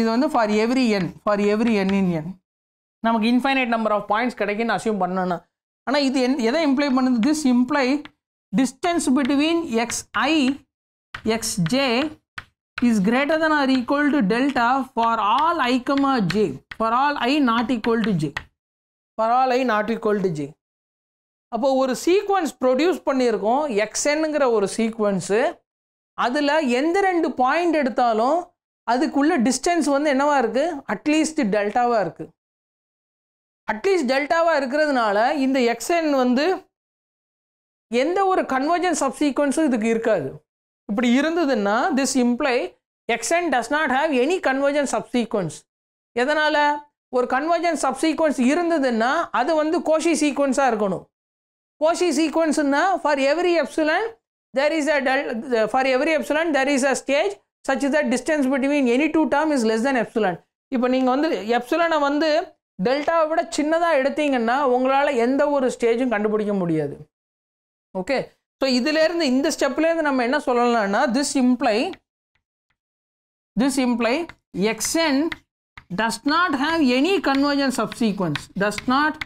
இது வந்து for every n for every n in N நமக்கு இன்ஃபைனைட் நம்பர் ஆஃப் பாயிண்ட்ஸ் கிடைக்குன்னு அசியூம் பண்ணணும் ஆனால் இது என் எதை இம்ப்ளை பண்ணுது this imply distance between x i x j is greater than or equal to delta for all i comma J for all i not equal to j for all i not equal to j அப்போ ஒரு sequence produce பண்ணியிருக்கோம் எக்ஸ்என்னுங்கிற ஒரு sequence அதில் எந்த ரெண்டு point எடுத்தாலும் அதுக்குள்ள distance வந்து என்னவாக இருக்குது அட்லீஸ்ட் டெல்டாவாக இருக்குது அட்லீஸ்ட் டெல்டாவாக இருக்கிறதுனால இந்த எக்ஸ்என் வந்து எந்த ஒரு கன்வர்ஜன் சீக்வன்ஸும் இதுக்கு இருக்காது இப்படி இருந்ததுன்னா this imply x n does not have any convergent sequence எதனால் ஒரு கன்வர்ஜன் சப் சீக்வன்ஸ் இருந்ததுன்னா அது வந்து கோஷி சீக்வன்ஸாக இருக்கணும் கோஷி சீக்வன்ஸ்னா for every epsilon there is a del for every epsilon there is a stage such that distance between any two term is less then epsilon இப்போ நீங்கள் வந்து எப்சுலனை வந்து டெல்டாவை விட சின்னதாக எடுத்தீங்கன்னா உங்களால் எந்த ஒரு ஸ்டேஜும் கண்டுபிடிக்க முடியாது ஓகே ஸோ இதுலேருந்து இந்த ஸ்டெப்லேருந்து நம்ம என்ன சொல்லலாம்னா this imply this imply x n does not have any convergent subsequence does not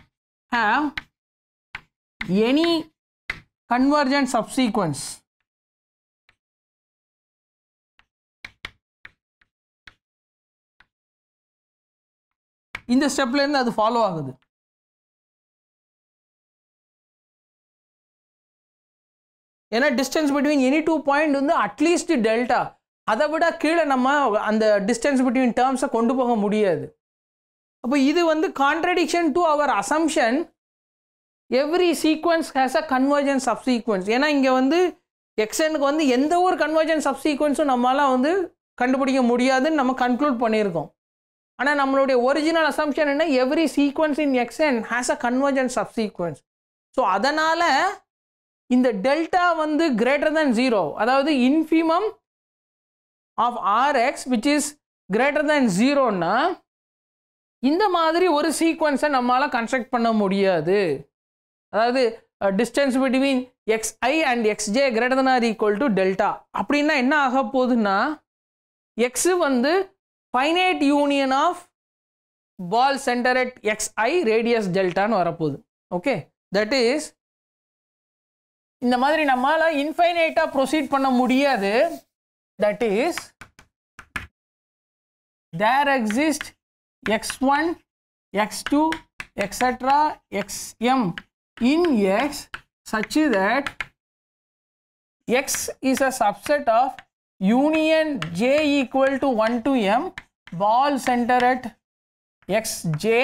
have any convergent subsequence இந்த ஸ்டெப்லேருந்து அது ஃபாலோ ஆகுது ஏன்னா distance between any two point வந்து அட்லீஸ்ட் டெல்டா அதை விட கீழே நம்ம அந்த டிஸ்டன்ஸ் பிட்வீன் டேர்ம்ஸை கொண்டு போக முடியாது அப்போ இது வந்து contradiction to our assumption every sequence has a convergence sub subsequence ஏன்னா இங்கே வந்து எக்ஸனுக்கு வந்து எந்த ஒரு கன்வர்ஜன் சப் சீக்வன்ஸும் நம்மளால் வந்து கண்டுபிடிக்க முடியாதுன்னு நம்ம கன்க்ளூட் பண்ணியிருக்கோம் ஆனால் நம்மளுடைய ஒரிஜினல் அசம்ஷன் என்ன every sequence in x n has a convergent sub subsequence so அதனால் இந்த டெல்டா வந்து கிரேட்டர் தேன் ஜீரோ அதாவது infimum of r x which is greater தேன் ஜீரோன்னா இந்த மாதிரி ஒரு சீக்வன்ஸை நம்மளால் கன்ஸ்ட்ரக்ட் பண்ண முடியாது அதாவது distance between x i and x j greater than or equal to delta அப்படின்னா என்ன ஆக போகுதுன்னா எக்ஸ் வந்து finite union of ball center at x i radius டெல்டான்னு வரப்போகுது ஓகே தட் இஸ் இந்த மாதிரி நம்மளால் இன்ஃபைனைட்டாக ப்ரொசீட் பண்ண முடியாது that is there exist x1 x2 etc xm in x such that x is a subset of union j equal to 1 to m ball center at xj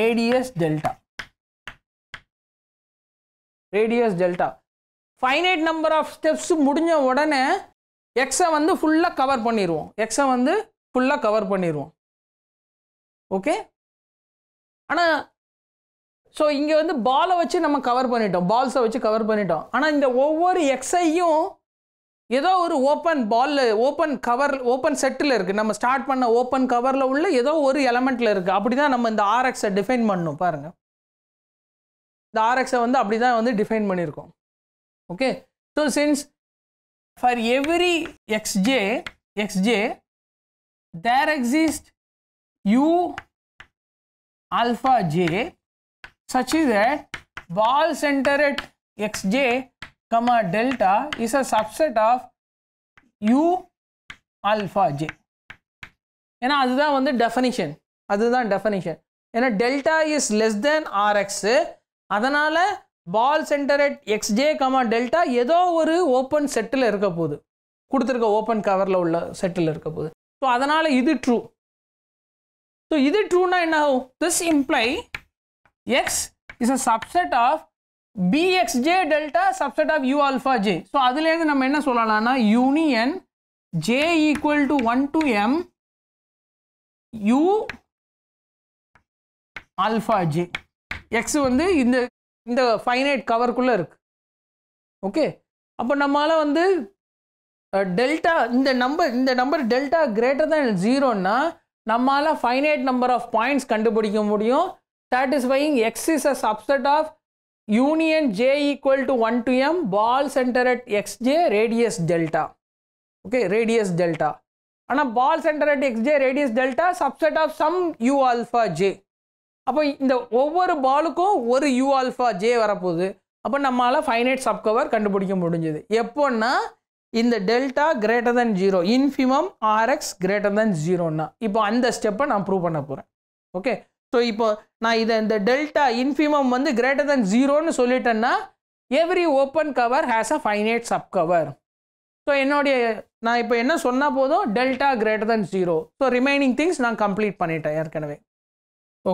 radius delta radius delta finite number of steps mudinja odane எக்ஸை வந்து ஃபுல்லாக cover பண்ணிடுவோம் எக்ஸை வந்து ஃபுல்லாக cover பண்ணிடுவோம் okay ஆனால் so இங்கே வந்து பாலை வச்சு நம்ம கவர் பண்ணிட்டோம் பால்ஸை வச்சு கவர் பண்ணிட்டோம் ஆனால் இந்த ஒவ்வொரு எக்ஸையும் ஏதோ ஒரு ஓப்பன் பாலில் ஓப்பன் கவர் ஓப்பன் செட்டில் இருக்குது நம்ம ஸ்டார்ட் பண்ண ஓப்பன் கவரில் உள்ள ஏதோ ஒரு எலமெண்ட்டில் இருக்குது அப்படி தான் நம்ம இந்த ஆர்எக்ஸை டிஃபைன் பண்ணணும் பாருங்கள் இந்த ஆர்எக்ஸை வந்து அப்படி தான் வந்து டிஃபைன் பண்ணியிருக்கோம் okay so since for every xj, xj, there exist u alpha j such is that ball center at xj comma delta is a subset of u alpha j. ஏன்னா அதுதான் வந்து டெஃபனிஷன் அதுதான் definition. ஏன்னா delta is less than rx. அதனால் ball center at x j comma delta ஏதோ ஒரு open settle இருக்க போகுது கொடுத்துருக்க ஓப்பன் கவரில் உள்ள செட்டில் இருக்க போகுது ஸோ அதனால் இது ட்ரூ ஸோ இது ட்ரூனா என்ன ஆகும் this imply X is a subset of B X J delta subset of you alpha J so அதுலேருந்து நம்ம என்ன சொல்லலாம்னா union J equal to one to M U alpha J X வந்து இந்த இந்த ஃபைனைட் கவருக்குள்ளே இருக்குது ஓகே அப்போ நம்மளால் வந்து டெல்டா இந்த நம்பர் இந்த நம்பர் டெல்டா கிரேட்டர் தேன் ஜீரோன்னா நம்மளால் ஃபைனைட் நம்பர் ஆஃப் பாயிண்ட்ஸ் கண்டுபிடிக்க முடியும் satisfying X is a subset of union J equal to one to M ball center at X J radius delta okay radius delta ஆனால் ball center at X J radius delta subset of some U alpha J அப்போ இந்த ஒவ்வொரு பாலுக்கும் ஒரு you alpha J வரப்போகுது அப்போ நம்மளால் finite subcover கண்டுபிடிக்க முடிஞ்சது எப்போன்னா இந்த டெல்டா கிரேட்டர் தென் zero infimum R X greater than ஜீரோன்னா இப்போ அந்த ஸ்டெப்பை நான் ப்ரூவ் பண்ண போகிறேன் ஓகே ஸோ இப்போ நான் இதை இந்த டெல்டா இன்ஃபிமம் வந்து கிரேட்டர் தென் ஜீரோன்னு சொல்லிட்டேன்னா every open cover has a finite sub cover so என்னுடைய நான் இப்போ என்ன சொன்னால் போதும் டெல்டா கிரேட்டர் தென் ஜீரோ ஸோ ரிமைனிங் திங்ஸ் நான் கம்ப்ளீட் பண்ணிட்டேன் ஏற்கனவே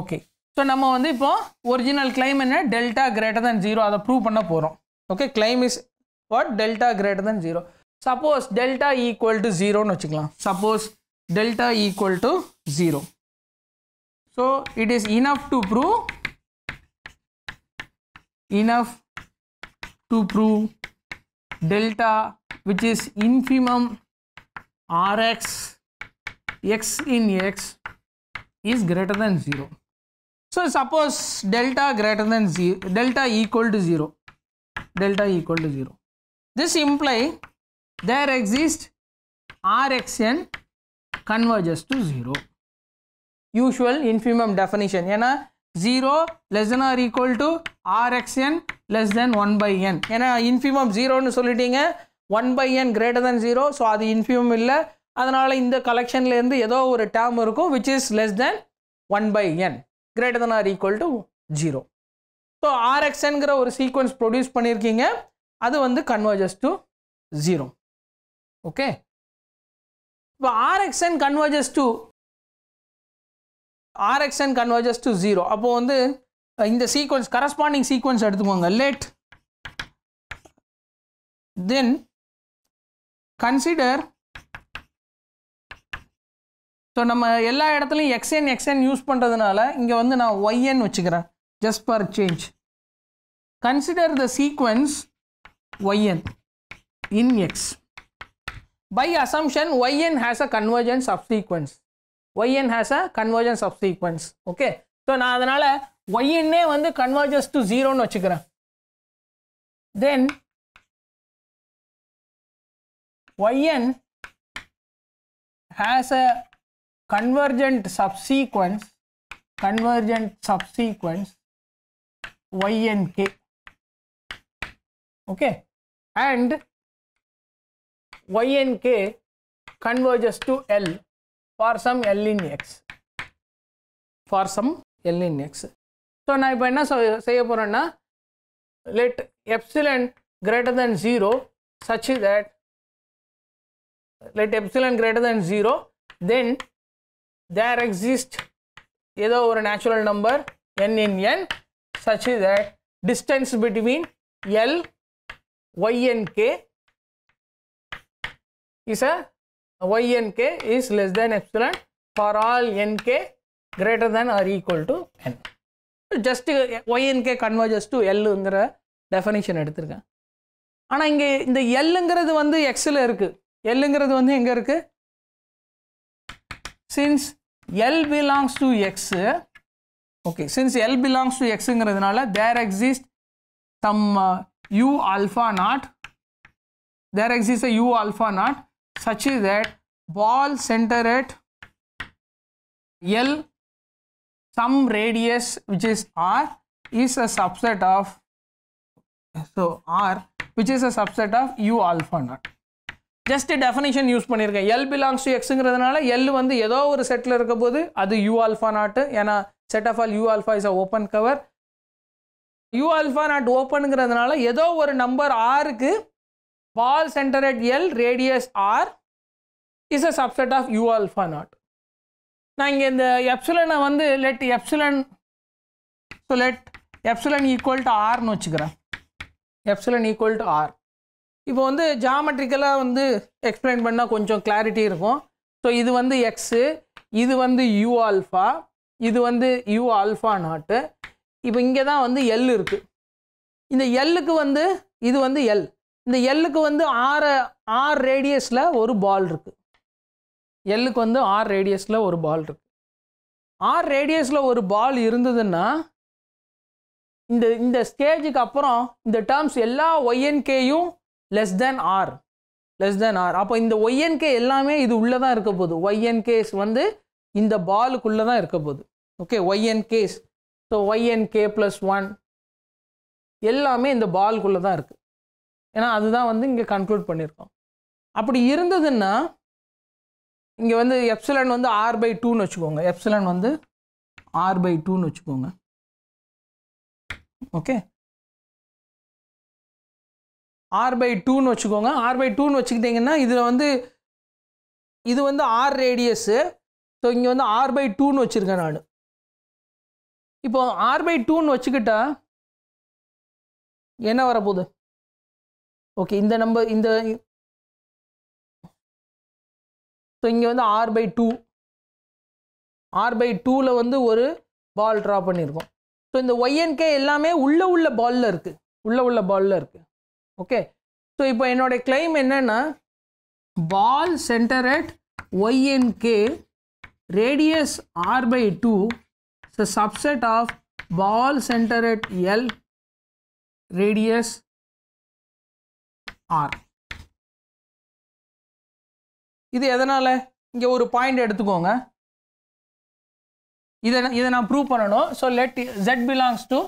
ஓகே ஸோ நம்ம வந்து இப்போ ஒரிஜினல் கிளைம் என்ன டெல்டா கிரேட்டர் தன் ஜீரோ அதை ப்ரூவ் பண்ண போகிறோம் okay claim is what delta greater than zero suppose delta equal to ஜீரோன்னு வச்சுக்கலாம் suppose delta equal to zero so it is enough to prove enough to prove delta which is infimum R X X in X is greater than zero So suppose delta greater than 0, delta equal to 0, delta equal to 0. This imply there exists Rxn converges to 0. Usual infimum definition. ஏன்னா 0 less than or equal to Rxn less than 1 by n. ஏன்னா infimum 0 nu சொல்லிட்டீங்க 1 by n greater than 0. So அது infimum இல்ல. அதனால இந்த collectionல இருந்து ஏதோ ஒரு term இருக்கும் which is less than 1 by n. Greater than or equal to zero so ஆர்எக்ஸ்ங்கிற ஒரு சீக்வன்ஸ் ப்ரொடியூஸ் பண்ணியிருக்கீங்க அது வந்து கன்வர்ஜஸ் டு ஜீரோ ஓகே இப்போ R X N converges to R X N converges to zero அப்போது வந்து இந்த சீக்வன்ஸ் கரஸ்பாண்டிங் சீக்வன்ஸ் எடுத்துக்கோங்க லேட் தென் கன்சிடர் ஸோ நம்ம எல்லா இடத்துலையும் எக்ஸ்என் எக்ஸ்என் யூஸ் பண்ணுறதுனால இங்கே வந்து நான் ஒய்என் வச்சுக்கிறேன் just for change consider the sequence Y N in X by assumption Y N has a convergence of sequence Y N has a convergence of sequence okay so நான் அதனால் ஒய்என்னே வந்து கன்வர்ஜன்ஸ் டு ஜீரோன்னு வச்சுக்கிறேன் then Y N has a convergent subsequence convergent subsequence y n k okay and y n k converges to l for some l in x for some l in x so நான் இப்போ என்ன செய்ய போறேன்னா let epsilon greater than 0 such that let epsilon greater than 0 then there exists ஏதோ ஒரு natural number n in n such that distance between L, Y and K is a Y and K is less than epsilon for all n k greater than or equal to n. Just Y and K converges to L ங்கிற definition எடுத்திருக்கேன் ஆனால் இங்கே இந்த எல்லுங்கிறது வந்து எக்ஸில் இருக்குது எல்லுங்கிறது வந்து எங்கே இருக்குது since L belongs to X, okay, since L belongs to X, there exists some uh, U alpha naught, there exists a U alpha naught such that ball center at L some radius which is R is a subset of, so R which is a subset of U alpha naught. Just definition use பண்ணியிருக்கேன் L belongs to எக்ஸுங்கிறதுனால L வந்து ஏதோ ஒரு settle இருக்க போது அது you alpha naught ஏன்னா set of all you alpha is a open cover U alpha naught ஓப்பனுங்கிறதுனால ஏதோ ஒரு நம்பர் ஆருக்கு ball center at L radius R is a subset of you alpha naught நான் இங்கே இந்த எப்சிலனை வந்து let epsilon so let epsilon equal to ஆர்னு வச்சுக்கிறேன் எப்சிலன் ஈக்குவல் டு ஆர் இப்போ வந்து ஜாமெட்ரிக்கலாக வந்து எக்ஸ்பிளைன் பண்ணால் கொஞ்சம் கிளாரிட்டி இருக்கும் ஸோ இது வந்து எக்ஸு இது வந்து யூ ஆல்ஃபா இது வந்து யூ ஆல்ஃபா நாட்டு இப்போ இங்கே தான் வந்து எல் இருக்குது இந்த எல்லுக்கு வந்து இது வந்து எல் இந்த எல்லுக்கு வந்து ஆறு ஆறு ரேடியஸில் ஒரு பால் இருக்குது எல்லுக்கு வந்து ஆறு ரேடியஸில் ஒரு பால் இருக்குது ஆறு ரேடியஸில் ஒரு பால் இருந்ததுன்னா இந்த இந்த ஸ்டேஜுக்கு அப்புறம் இந்த டேர்ம்ஸ் எல்லா ஒய்என்கேயும் less than R less than R அப்போ இந்த ஒய்என்கே எல்லாமே இது உள்ளே தான் இருக்க போகுது ஒய்என்கேஸ் வந்து இந்த பாலுக்குள்ளே தான் இருக்க போகுது okay Y N K's so Y N K plus one எல்லாமே இந்த பாலுக்குள்ளே தான் இருக்குது ஏன்னா அதுதான் வந்து இங்கே கன்க்ளூட் பண்ணியிருக்கோம் அப்படி இருந்ததுன்னா இங்கே வந்து எப்சிலன் வந்து ஆர் பை டூன்னு வச்சுக்கோங்க எப்சிலன் வந்து ஆர் பை டூன்னு வச்சுக்கோங்க ஓகே ஆர் பை டூன்னு வச்சுக்கோங்க ஆர் பை டூன்னு வச்சுக்கிட்டிங்கன்னா இதில் வந்து இது வந்து ஆர் ரேடியஸ்ஸு ஸோ இங்கே வந்து ஆர் பை டூன்னு வச்சுருக்கேன் நான் இப்போ ஆர் பை டூன்னு வச்சுக்கிட்டா என்ன வரப்போகுது ஓகே இந்த நம்பர் இந்த ஸோ இங்கே வந்து R by two R by டூவில் வந்து ஒரு பால் ட்ரா பண்ணியிருக்கோம் ஸோ இந்த ஒய்என்கே எல்லாமே உள்ளே உள்ள பாலில் இருக்குது உள்ளே உள்ள பாலில் இருக்குது ஓகே ஸோ இப்போ என்னோடய கிளைம் என்னென்னா ball center at Y N K radius R by two the subset of ball center at L radius R இது எதனால் இங்கே ஒரு பாயிண்ட் எடுத்துக்கோங்க இதை இதை நான் ப்ரூவ் பண்ணணும் so let Z belongs to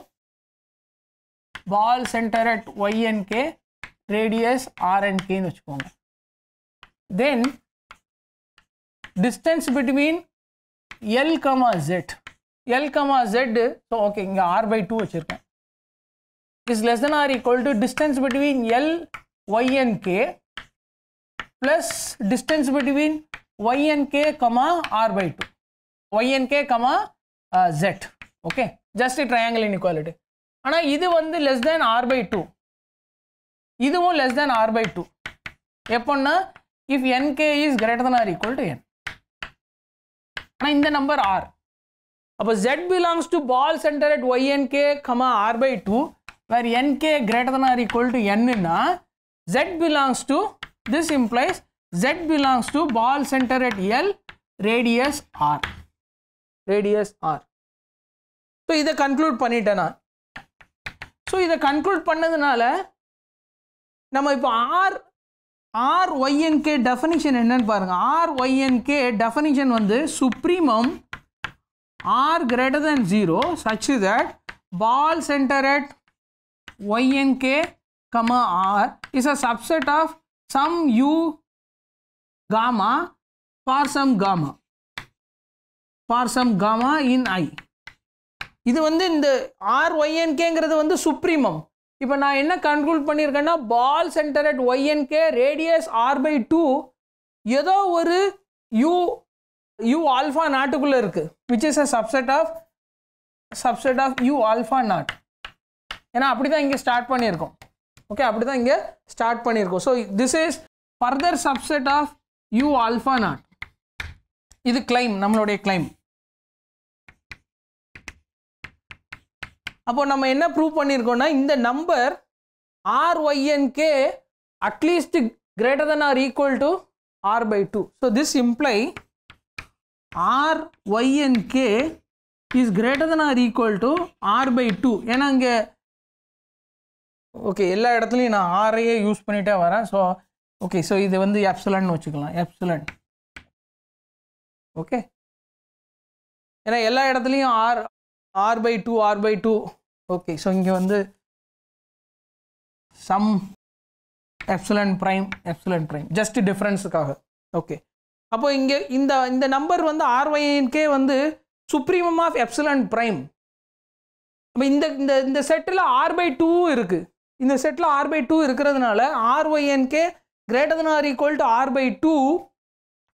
ball center at Y N K radius R N K అని వచ్చుకోండి then distance between L comma Z L comma Z so okay இங்கே ஆர் பை டூ வச்சுருக்கேன் is less then R equal to distance between L Y N K plus distance between Y N K comma R by two Y N K comma Z okay just triangle inequality ஆனால் இது வந்து less than R by two இதுவும் less than R by two எப்போன்னா if N K is greater than or equal to N ஆனால் இந்த number R அப்போ Z belongs to ball center at K comma R by two where K greater than or equal to என்னன்னா Z belongs to this implies Z belongs to ball center at L radius R radius R so இதை conclude பண்ணிட்டேன் நான் so இதை conclude பண்ணதுனால நம்ம இப்போ R R Y N K definition என்னன்னு பாருங்கள் ஆர் ஒய்என்கே டெஃபனிஷன் வந்து supremum R greater then zero such that ball center at Y N K comma R is a subset of some U gamma for some gamma for some gamma in I இது வந்து இந்த ஒய்என்கேங்கிறது வந்து supremum இப்போ நான் என்ன conclude பண்ணியிருக்கேன்னா ball center at Y N K radius R by two ஏதோ ஒரு யூ யூ ஆல்ஃபா நாட்டுக்குள்ளே இருக்குது which is a subset of subset of you alpha naught ஏன்னா அப்படி தான் இங்கே ஸ்டார்ட் பண்ணியிருக்கோம் ஓகே அப்படி தான் இங்கே ஸ்டார்ட் பண்ணியிருக்கோம் so this is further subset of you alpha not இது கிளைம் நம்மளுடைய கிளைம் அப்போ நம்ம என்ன ப்ரூவ் பண்ணியிருக்கோம்னா இந்த number r y n k at least greater than R equal to R by two so this imply r y n k is greater than R equal to R by two ஏன்னா இங்கே okay எல்லா இடத்துலையும் நான் ஆரையே யூஸ் பண்ணிகிட்டே வரேன் ஸோ ஓகே ஸோ இது வந்து epsilon வச்சுக்கலாம் எப்சலன் ஓகே ஏன்னா எல்லா இடத்துலையும் R R by two R by two okay so இங்கே வந்து some epsilon prime epsilon prime just டிஃப்ரென்ஸுக்காக ஓகே அப்போ இங்கே இந்த இந்த நம்பர் வந்து ஆர்வையன்கே வந்து சுப்ரீமம் ஆஃப் எப்சுலன் ப்ரைம் அப்போ இந்த இந்த இந்த செட்டில் ஆர் பை டூ இருக்குது இந்த செட்டில் ஆர் பை டூ இருக்கிறதுனால R Y N K greater than or equal to R by two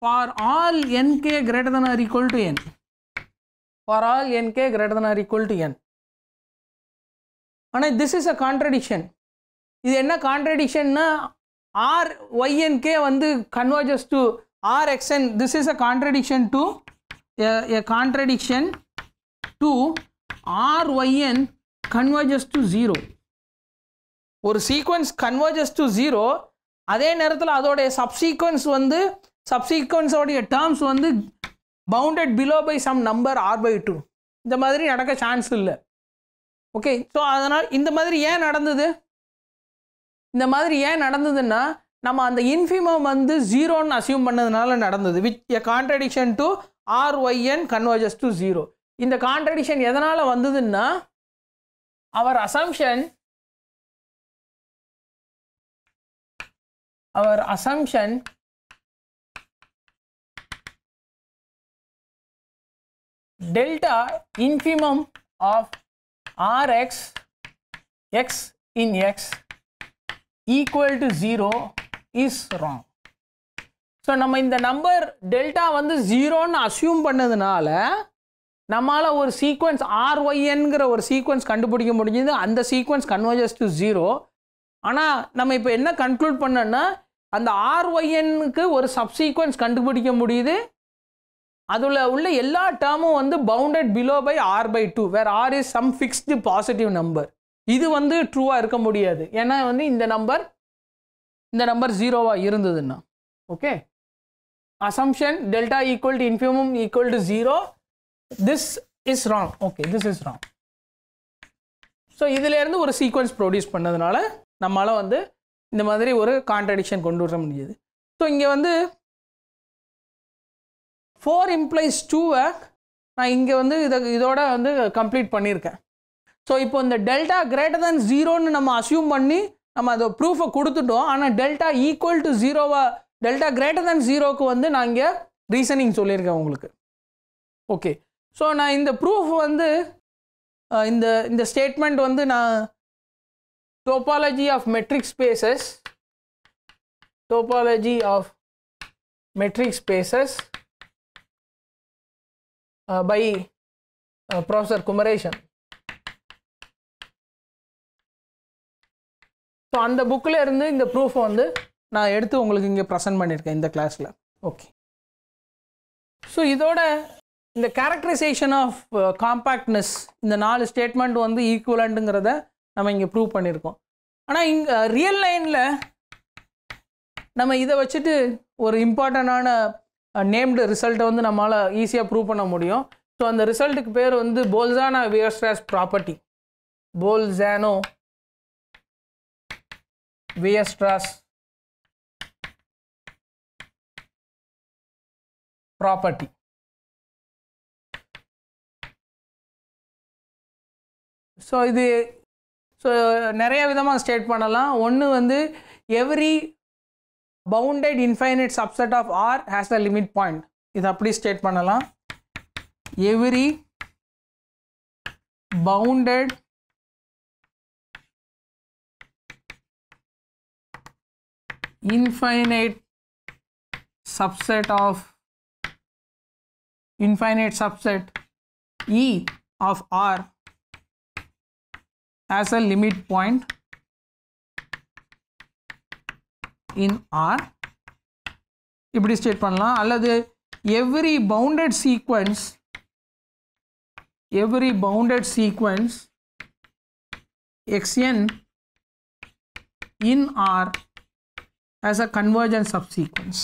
for all N K greater than or equal to N for all N K greater than or equal to N ஆனால் this is a contradiction இது என்ன கான்ட்ரடிக்ஷன்னா R Y N K வந்து converges to R X N this is a contradiction to contradiction to R Y N converges to zero ஒரு sequence converges to zero அதே நேரத்தில் அதோடைய subsequence வந்து சப்சீக்வன்ஸோடைய டேர்ம்ஸ் வந்து bounded below by some number R by two இந்த மாதிரி நடக்க சான்ஸ் இல்லை ஓகே ஸோ அதனால் இந்த மாதிரி ஏன் நடந்தது இந்த மாதிரி ஏன் நடந்ததுன்னா நம்ம அந்த இன்ஃபிமம் வந்து ஜீரோன்னு அசியூம் பண்ணதுனால நடந்தது with a contradiction to R Y N converges to zero இந்த கான்ட்ரடிக்ஷன் எதனால் வந்ததுன்னா our assumption our assumption delta infimum of Rx, x in x equal to 0 is wrong. So நம்ம இந்த நம்பர் டெல்டா வந்து ஜீரோன்னு அசியூம் பண்ணதுனால நம்மளால் ஒரு சீக்வன்ஸ் ஆர்ஒய்என்கிற ஒரு சீக்வன்ஸ் கண்டுபிடிக்க முடிஞ்சது அந்த சீக்வன்ஸ் கன்வர்ஜஸ் டு ஜீரோ ஆனால் நம்ம இப்போ என்ன கன்க்ளூட் பண்ணோன்னா அந்த ஆர்ஒய்எனுக்கு ஒரு சப்சீக்வன்ஸ் கண்டுபிடிக்க முடியுது அதில் உள்ள எல்லா டேர்மும் வந்து bounded below by R by two where R is some fixed positive number இது வந்து ட்ரூவாக இருக்க முடியாது ஏன்னா வந்து இந்த நம்பர் இந்த நம்பர் ஜீரோவாக இருந்ததுன்னா okay assumption delta equal to infimum equal to zero this is wrong okay this is wrong so இதுலேருந்து ஒரு சீக்வன்ஸ் ப்ரொடியூஸ் பண்ணதுனால நம்மளால் வந்து இந்த மாதிரி ஒரு கான்ட்ரடிக்ஷன் கொண்டு வர முடியுது ஸோ இங்கே வந்து ஃபோர் இம்ப்ளைஸ் டூவை நான் இங்கே வந்து இதை இதோட வந்து கம்ப்ளீட் பண்ணியிருக்கேன் ஸோ இப்போ இந்த டெல்டா கிரேட்டர் தேன் ஜீரோன்னு நம்ம அசியூம் பண்ணி நம்ம அதை ப்ரூஃபை கொடுத்துட்டோம் ஆனால் டெல்டா ஈக்குவல் டு ஜீரோவா டெல்டா கிரேட்டர் தேன் ஜீரோவுக்கு வந்து நான் இங்கே ரீசனிங் சொல்லியிருக்கேன் உங்களுக்கு ஓகே ஸோ நான் இந்த ப்ரூஃப் வந்து இந்த இந்த ஸ்டேட்மெண்ட் வந்து நான் topology of metric spaces topology of metric spaces by uh, by Kumaresan uh, so அந்த புக்கில் இருந்து இந்த ப்ரூஃப் வந்து நான் எடுத்து உங்களுக்கு இங்கே ப்ரெசென்ட் பண்ணியிருக்கேன் இந்த கிளாஸில் ஓகே ஸோ இதோட இந்த கேரக்டரைசேஷன் ஆஃப் காம்பேக்ட்னஸ் இந்த நாலு ஸ்டேட்மெண்ட் வந்து ஈக்குவலண்ட்டுங்கிறத நம்ம இங்கே ப்ரூவ் பண்ணியிருக்கோம் ஆனால் இங்கே ரியல் uh, லைனில் நம்ம இதை வச்சுட்டு ஒரு இம்பார்ட்டண்டான நேம்டு ரிசல்ட்டை வந்து நம்மளால் ஈஸியாக ப்ரூவ் பண்ண முடியும் ஸோ அந்த ரிசல்ட்டுக்கு பேர் வந்து Bolzano Weierstrass property Bolzano Weierstrass property so இது ஸோ நிறைய விதமாக ஸ்டேட் பண்ணலாம் ஒன்று வந்து every bounded infinite subset of R has a limit point இது அப்படி state பண்ணலாம் every bounded infinite subset of infinite subset E of R as a limit point in R இப்படி ஸ்டேட் பண்ணலாம் அல்லது every bounded sequence every bounded sequence xn in R as a convergence of sequence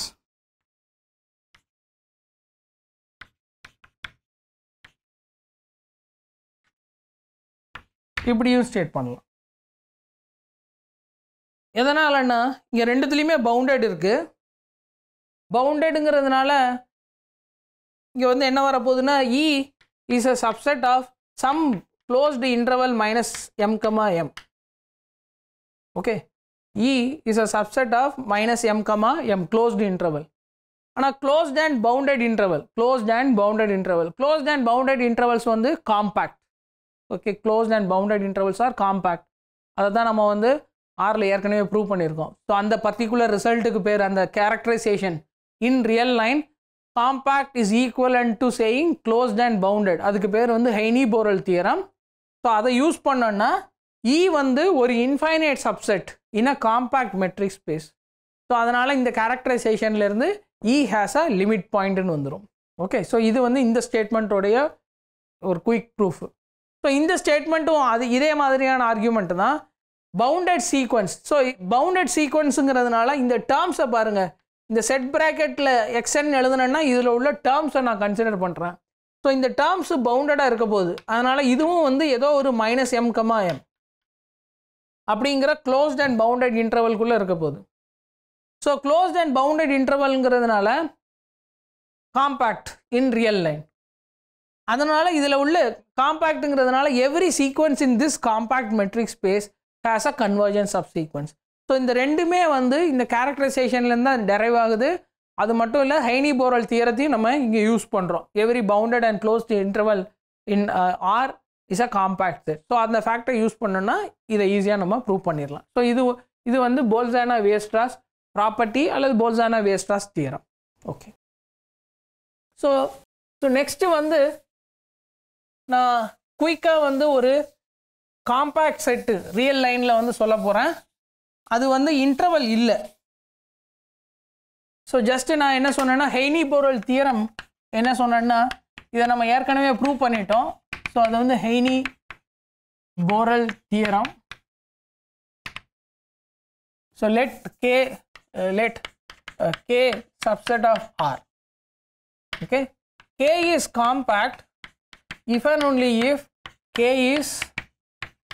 இப்படியும் state பண்ணலாம் எதனாலன்னா இங்கே ரெண்டுத்துலேயுமே bounded இருக்குது பவுண்டடுங்கிறதுனால இங்கே வந்து என்ன வரப்போகுதுன்னா E is a subset of some closed interval minus M comma M okay E is a subset of minus M comma M closed interval ஆனால் closed and bounded interval closed and bounded interval closed and bounded intervals வந்து compact okay closed and bounded intervals are compact அதை தான் நம்ம வந்து ஆறில் ஏற்கனவே prove பண்ணியிருக்கோம் so அந்த பர்டிகுலர் ரிசல்ட்டுக்கு பேர் அந்த characterization in real line compact is equal and to saying closed and bounded அதுக்கு பேர் வந்து ஹைனி போரல் தியரம் ஸோ அதை யூஸ் பண்ணோன்னா இ e வந்து ஒரு infinite subset in a compact metric space so அதனால் இந்த கேரக்டரைசேஷன்லேருந்து இ ஹேஸ் அ லிமிட் பாயிண்ட்டுன்னு வந்துடும் ஓகே ஸோ இது வந்து இந்த ஸ்டேட்மெண்ட்டோடைய ஒரு குயிக் ப்ரூஃப் ஸோ இந்த ஸ்டேட்மெண்ட்டும் அது இதே மாதிரியான ஆர்கியூமெண்ட்டு தான் பவுண்டட் சீக்வன்ஸ் ஸோ பவுண்டட் சீக்வன்ஸுங்கிறதுனால இந்த டேர்ம்ஸை பாருங்கள் இந்த செட் ப்ராக்கெட்டில் எக்ஸ்என் எழுதுனேன்னா இதில் உள்ள டேர்ம்ஸை நான் கன்சிடர் பண்ணுறேன் ஸோ இந்த டேர்ம்ஸ் பவுண்டடாக இருக்க போகுது அதனால் இதுவும் வந்து ஏதோ ஒரு மைனஸ் எம் கமா எம் அப்படிங்கிற க்ளோஸ்ட் அண்ட் பவுண்டட் இன்டர்வல்குள்ளே இருக்க போகுது ஸோ க்ளோஸ்ட் அண்ட் பவுண்டட் இன்டர்வல்ங்கிறதுனால காம்பேக்ட் இன் ரியல் லைன் அதனால் இதில் உள்ள காம்பேக்ட்டுங்கிறதுனால every sequence in this compact metric space has a convergence of sequence so இந்த ரெண்டுமே வந்து இந்த கேரக்டரைசேஷன்லேருந்து அது டெரைவ் ஆகுது அது மட்டும் இல்லை ஹைனி போரல் தியரத்தையும் நம்ம இங்கே யூஸ் பண்ணுறோம் every bounded and closed interval in R is a compact so அந்த ஃபேக்டை யூஸ் பண்ணோன்னா இதை ஈஸியாக நம்ம ப்ரூவ் பண்ணிடலாம் ஸோ இது இது வந்து போல்சானா வேஸ்ட்ராஸ் ப்ராப்பர்ட்டி அல்லது Bolzano Weierstrass theorem okay so so next வந்து நான் குயிக்காக வந்து ஒரு காம்பேக்ட் செட்டு ரியல் லைனில் வந்து சொல்ல போகிறேன் அது வந்து இன்டர்வல் இல்லை ஸோ ஜஸ்ட்டு நான் என்ன சொன்னேன்னா ஹெய்னி போரல் தியரம் என்ன சொன்னேன்னா இதை நம்ம ஏற்கனவே ப்ரூவ் பண்ணிட்டோம் ஸோ அது வந்து Heine Borel theorem so let K let K subset of R okay K is compact if and only if K is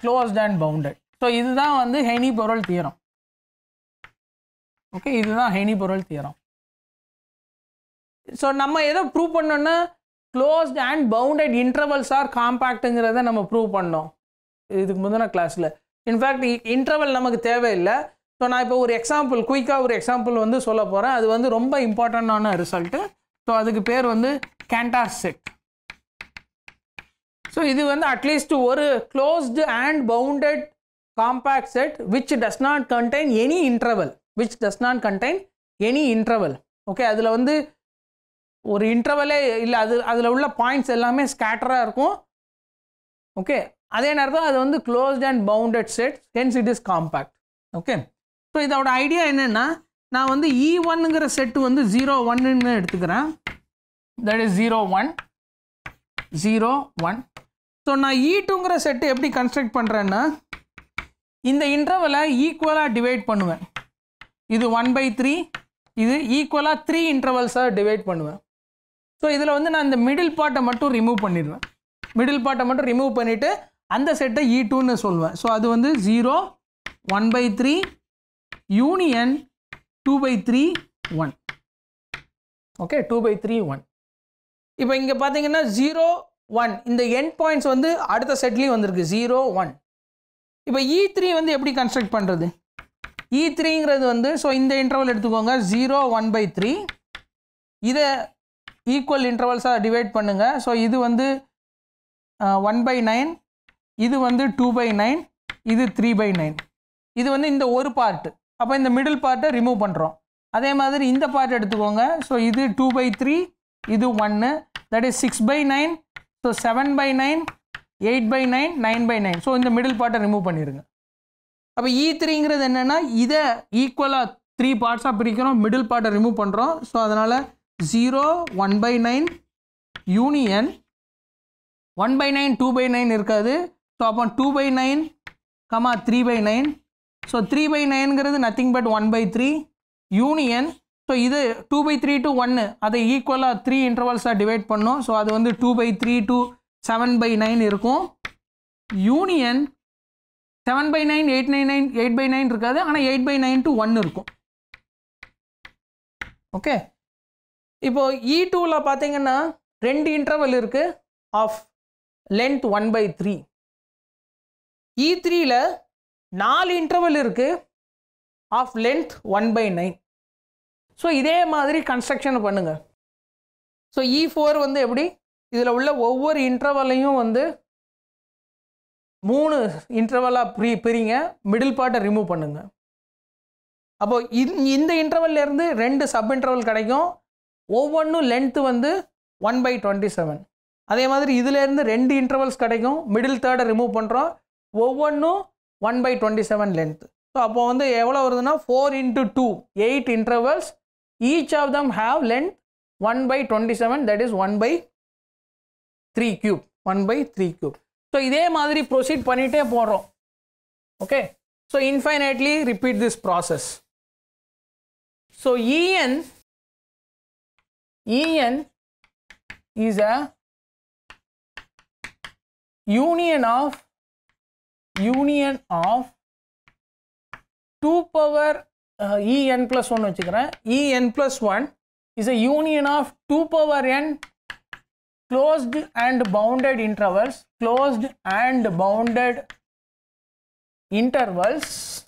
closed and bounded so இதுதான் வந்து ஹெனி பொருள் தீரம் ஓகே இதுதான் ஹெனி பொருள் தீரம் ஸோ நம்ம எதை ப்ரூவ் பண்ணோன்னா closed and bounded intervals are காம்பேக்ட்டுங்கிறத நம்ம ப்ரூவ் பண்ணோம் இதுக்கு முந்தின கிளாஸில் இன்ஃபேக்ட் இன்டர்வல் நமக்கு தேவையில்லை ஸோ நான் இப்போ ஒரு எக்ஸாம்பிள் குயிக்காக ஒரு எக்ஸாம்பிள் வந்து சொல்ல போகிறேன் அது வந்து ரொம்ப இம்பார்ட்டண்ட்டான ரிசல்ட்டு ஸோ அதுக்கு பேர் வந்து கேண்டாஸ் செட் ஸோ இது வந்து அட்லீஸ்ட் ஒரு closed and bounded compact set which does not contain any interval which does not contain any interval okay அதில் வந்து ஒரு இன்டர்வலே இல்லை அது அதில் உள்ள பாயிண்ட்ஸ் எல்லாமே ஸ்கேட்டராக இருக்கும் ஓகே அதே நேரத்தில் அது வந்து closed and bounded set hence it is compact okay so இதோட ஐடியா என்னென்னா நான் வந்து இ e ஒன்னுங்கிற செட்டு வந்து ஜீரோ ஒன்னுன்னு எடுத்துக்கிறேன் that is zero one zero one so நான் ஈட்டுங்கிற e டூங்கிற செட்டு எப்படி கன்ஸ்ட்ரக்ட் பண்ணுறேன்னா இந்த இன்டர்வலை ஈக்குவலாக டிவைட் பண்ணுவேன் இது ஒன் பை த்ரீ இது ஈக்குவலாக த்ரீ இன்டர்வல்ஸாக டிவைட் பண்ணுவேன் ஸோ இதில் வந்து நான் இந்த மிடில் பார்ட்டை மட்டும் ரிமூவ் பண்ணிடுவேன் மிடில் பார்ட்டை மட்டும் ரிமூவ் பண்ணிவிட்டு அந்த செட்டை இ டூன்னு e சொல்லுவேன் ஸோ அது வந்து zero one by three union two by three one okay two by three one இப்போ இங்கே பார்த்தீங்கன்னா ஜீரோ ஒன் இந்த எண்ட் பாயிண்ட்ஸ் வந்து அடுத்த செட்லேயும் வந்திருக்கு ஜீரோ ஒன் இப்போ இ த்ரீ வந்து எப்படி கன்ஸ்ட்ரக்ட் பண்ணுறது இ e த்ரீங்கிறது வந்து ஸோ இந்த இன்டர்வல் எடுத்துக்கோங்க ஜீரோ ஒன் பை த்ரீ இதை ஈக்குவல் இன்டர்வல்ஸாக டிவைட் பண்ணுங்கள் ஸோ இது வந்து ஒன் பை நைன் இது வந்து டூ பை நைன் இது த்ரீ பை நைன் இது வந்து இந்த ஒரு பார்ட்டு அப்போ இந்த மிடில் பார்ட்டை ரிமூவ் பண்ணுறோம் அதே மாதிரி இந்த பார்ட் எடுத்துக்கோங்க ஸோ இது டூ பை த்ரீ இது ஒன்று that is six by nine so seven by nine eight by nine nine by nine so இந்த மிடில் பார்ட்டை ரிமூவ் பண்ணிடுங்க அப்போ இ e த்ரீங்கிறது என்னென்னா இதை ஈக்குவலாக த்ரீ பார்ட்ஸாக பிரிக்கிறோம் மிடில் பார்ட்டை ரிமூவ் பண்ணுறோம் ஸோ அதனால் zero one by nine union one by nine two by nine இருக்காது ஸோ அப்போ two by nine comma three by nine so three by நைன்கிறது nothing but one by three union so இது two by three to ஒன்று அதை ஈக்குவலாக three இன்டர்வல்ஸாக divide பண்ணோம் so அது வந்து two by three to seven by nine இருக்கும் union seven by nine eight nine nine eight by nine இருக்காது ஆனால் eight by nine to one இருக்கும் ஓகே இப்போ இ e டூவில் பார்த்தீங்கன்னா ரெண்டு இன்டர்வல் இருக்குது of length one by three E த்ரீயில் நாலு இன்டர்வல் இருக்குது of length one by nine so இதே மாதிரி கன்ஸ்ட்ரக்ஷன் பண்ணுங்கள் ஸோ இ ஃபோர் வந்து எப்படி இதில் உள்ள ஒவ்வொரு இன்டர்வலையும் வந்து மூணு இன்டர்வலாக பிரி பிரிங்க மிடில் பார்ட்டை ரிமூவ் பண்ணுங்கள் அப்போது இந் இந்த இன்டர்வல்லேருந்து ரெண்டு சப் இன்டர்வல் கிடைக்கும் ஒவ்வொன்றும் லென்த்து வந்து ஒன் பை டுவெண்ட்டி செவன் அதே மாதிரி இதுலேருந்து ரெண்டு இன்டர்வல்ஸ் கிடைக்கும் மிடில் தேர்டை ரிமூவ் பண்ணுறோம் ஒவ்வொன்றும் one by twenty seven length so அப்போ வந்து எவ்வளோ வருதுன்னா four into two eight intervals Each of them have length 1 by 27 that is 1 by 3 cube 1 by 3 cube. So, idhe madri proceed panite போகிறோம் okay. So, infinitely repeat this process. So, En En is a union of union of 2 power en plus 1 வச்சுக்கிறேன் en plus 1 is a union of 2 power n closed and bounded intervals closed and bounded intervals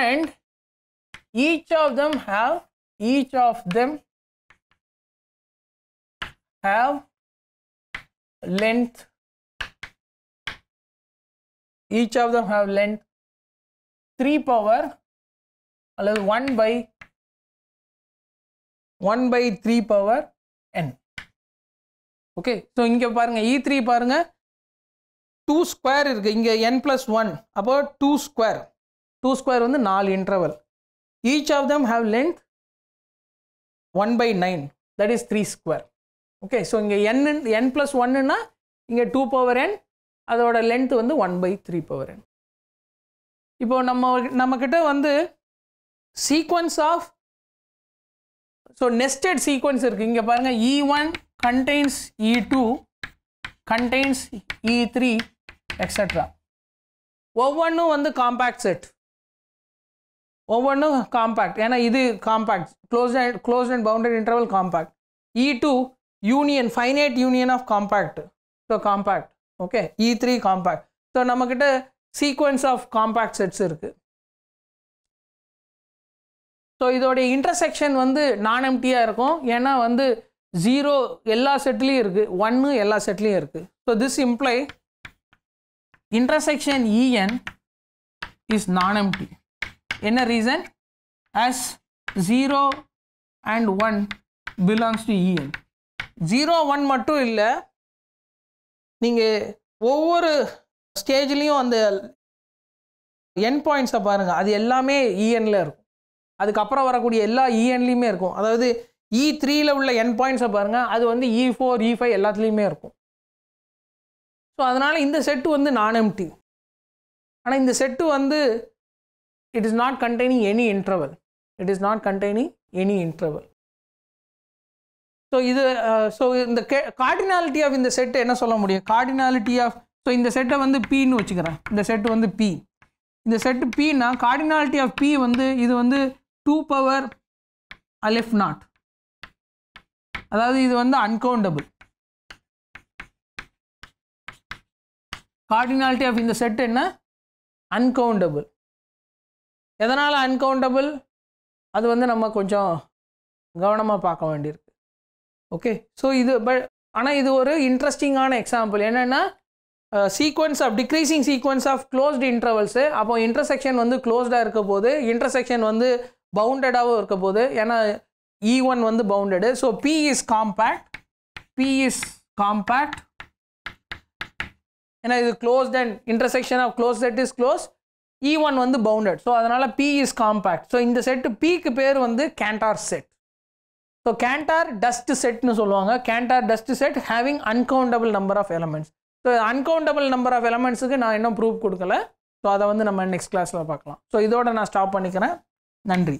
and each of them have each of them have length each of them have length three power அல்லது one by one by three power n okay so இங்கே பாருங்கள் E three பாருங்கள் two square இருக்குது இங்கே n plus one அப்போ two square two square வந்து நாலு interval each of them have length one by nine that is three square okay so இங்கே n n plus ஒன்னுன்னா இங்கே டூ பவர் என் அதோட length வந்து one by three power n இப்போது நம்ம நம்மக்கிட்ட வந்து sequence of so nested sequence இருக்குது இங்கே பாருங்கள் E one contains E two contains E three extra ஒவ்வொன்றும் வந்து காம்பேக்ட் செட் ஒவ்வொன்றும் காம்பேக்ட் ஏன்னா இது compact close and close and boundary interval compact E two union finite union of compact so compact okay E three compact so நம்மக்கிட்ட sequence of compact sets இருக்குது so இதோடைய intersection வந்து நான் எம்டியாக இருக்கும் ஏன்னா வந்து ஜீரோ எல்லா செட்லேயும் இருக்குது ஒன்று எல்லா செட்லேயும் இருக்குது so this imply intersection E n is non empty என்ன reason as zero and one belongs to E n zero one மட்டும் இல்லை நீங்கள் ஒவ்வொரு ஸ்டேஜ்லேயும் அந்த என் பாயிண்ட்ஸை பாருங்கள் அது எல்லாமே இஎன்ல e இருக்கும் அதுக்கப்புறம் வரக்கூடிய எல்லா இஎன்லேயுமே e இருக்கும் அதாவது இ e த்ரீயில் உள்ள என் பாயிண்ட்ஸை பாருங்கள் அது வந்து இ ஃபோர் இ ஃபைவ் எல்லாத்துலேயுமே இருக்கும் ஸோ அதனால் இந்த செட்டு வந்து நான் எம்டி ஆனால் இந்த செட்டு வந்து it is not containing any interval it is not containing any interval so இது ஸோ uh, இந்த கே கார்டினாலிட்டி ஆஃப் இந்த செட்டு என்ன சொல்ல முடியும் கார்டினாலிட்டி ஆஃப் ஸோ இந்த செட்டை வந்து பின்னு வச்சுக்கிறேன் இந்த செட்டு வந்து பி இந்த செட்டு பின்னா கார்டினாலிட்டி ஆஃப் பி வந்து இது வந்து டூ பவர் அலெஃப் நாட் அதாவது இது வந்து அன்கவுண்டபுள் கார்டினாலிட்டி ஆஃப் இந்த செட் என்ன அன்கவுண்டபுள் எதனால் அன்கவுண்டபுள் அது வந்து நம்ம கொஞ்சம் கவனமாக பார்க்க வேண்டியிருக்கு ஓகே ஸோ இது பட் ஆனால் இது ஒரு இன்ட்ரெஸ்டிங்கான எக்ஸாம்பிள் என்னென்னா sequence of decreasing sequence of closed intervals அப்போ இன்டர்செக்ஷன் வந்து க்ளோஸ்டாக இருக்க போது இன்டர்செக்ஷன் வந்து பவுண்டடாகவும் இருக்க போது ஏன்னா இ e ஒன் வந்து bounded so P is compact P is compact ஏன்னா இது closed and intersection of close set is close E one வந்து பவுண்டட் ஸோ அதனால் பி இஸ் காம்பேக்ட் ஸோ இந்த செட்டு பிக்கு பேர் வந்து Cantor set so Cantor dust செட்னு சொல்லுவாங்க Cantor dust set having uncountable number of elements so uncountable number of எலமெண்ட்ஸுக்கு நான் இன்னும் ப்ரூஃப் கொடுக்கல ஸோ அதை வந்து நம்ம நெக்ஸ்ட் கிளாஸில் பார்க்கலாம் ஸோ இதோட நான் ஸ்டாப் பண்ணிக்கிறேன் நன்றி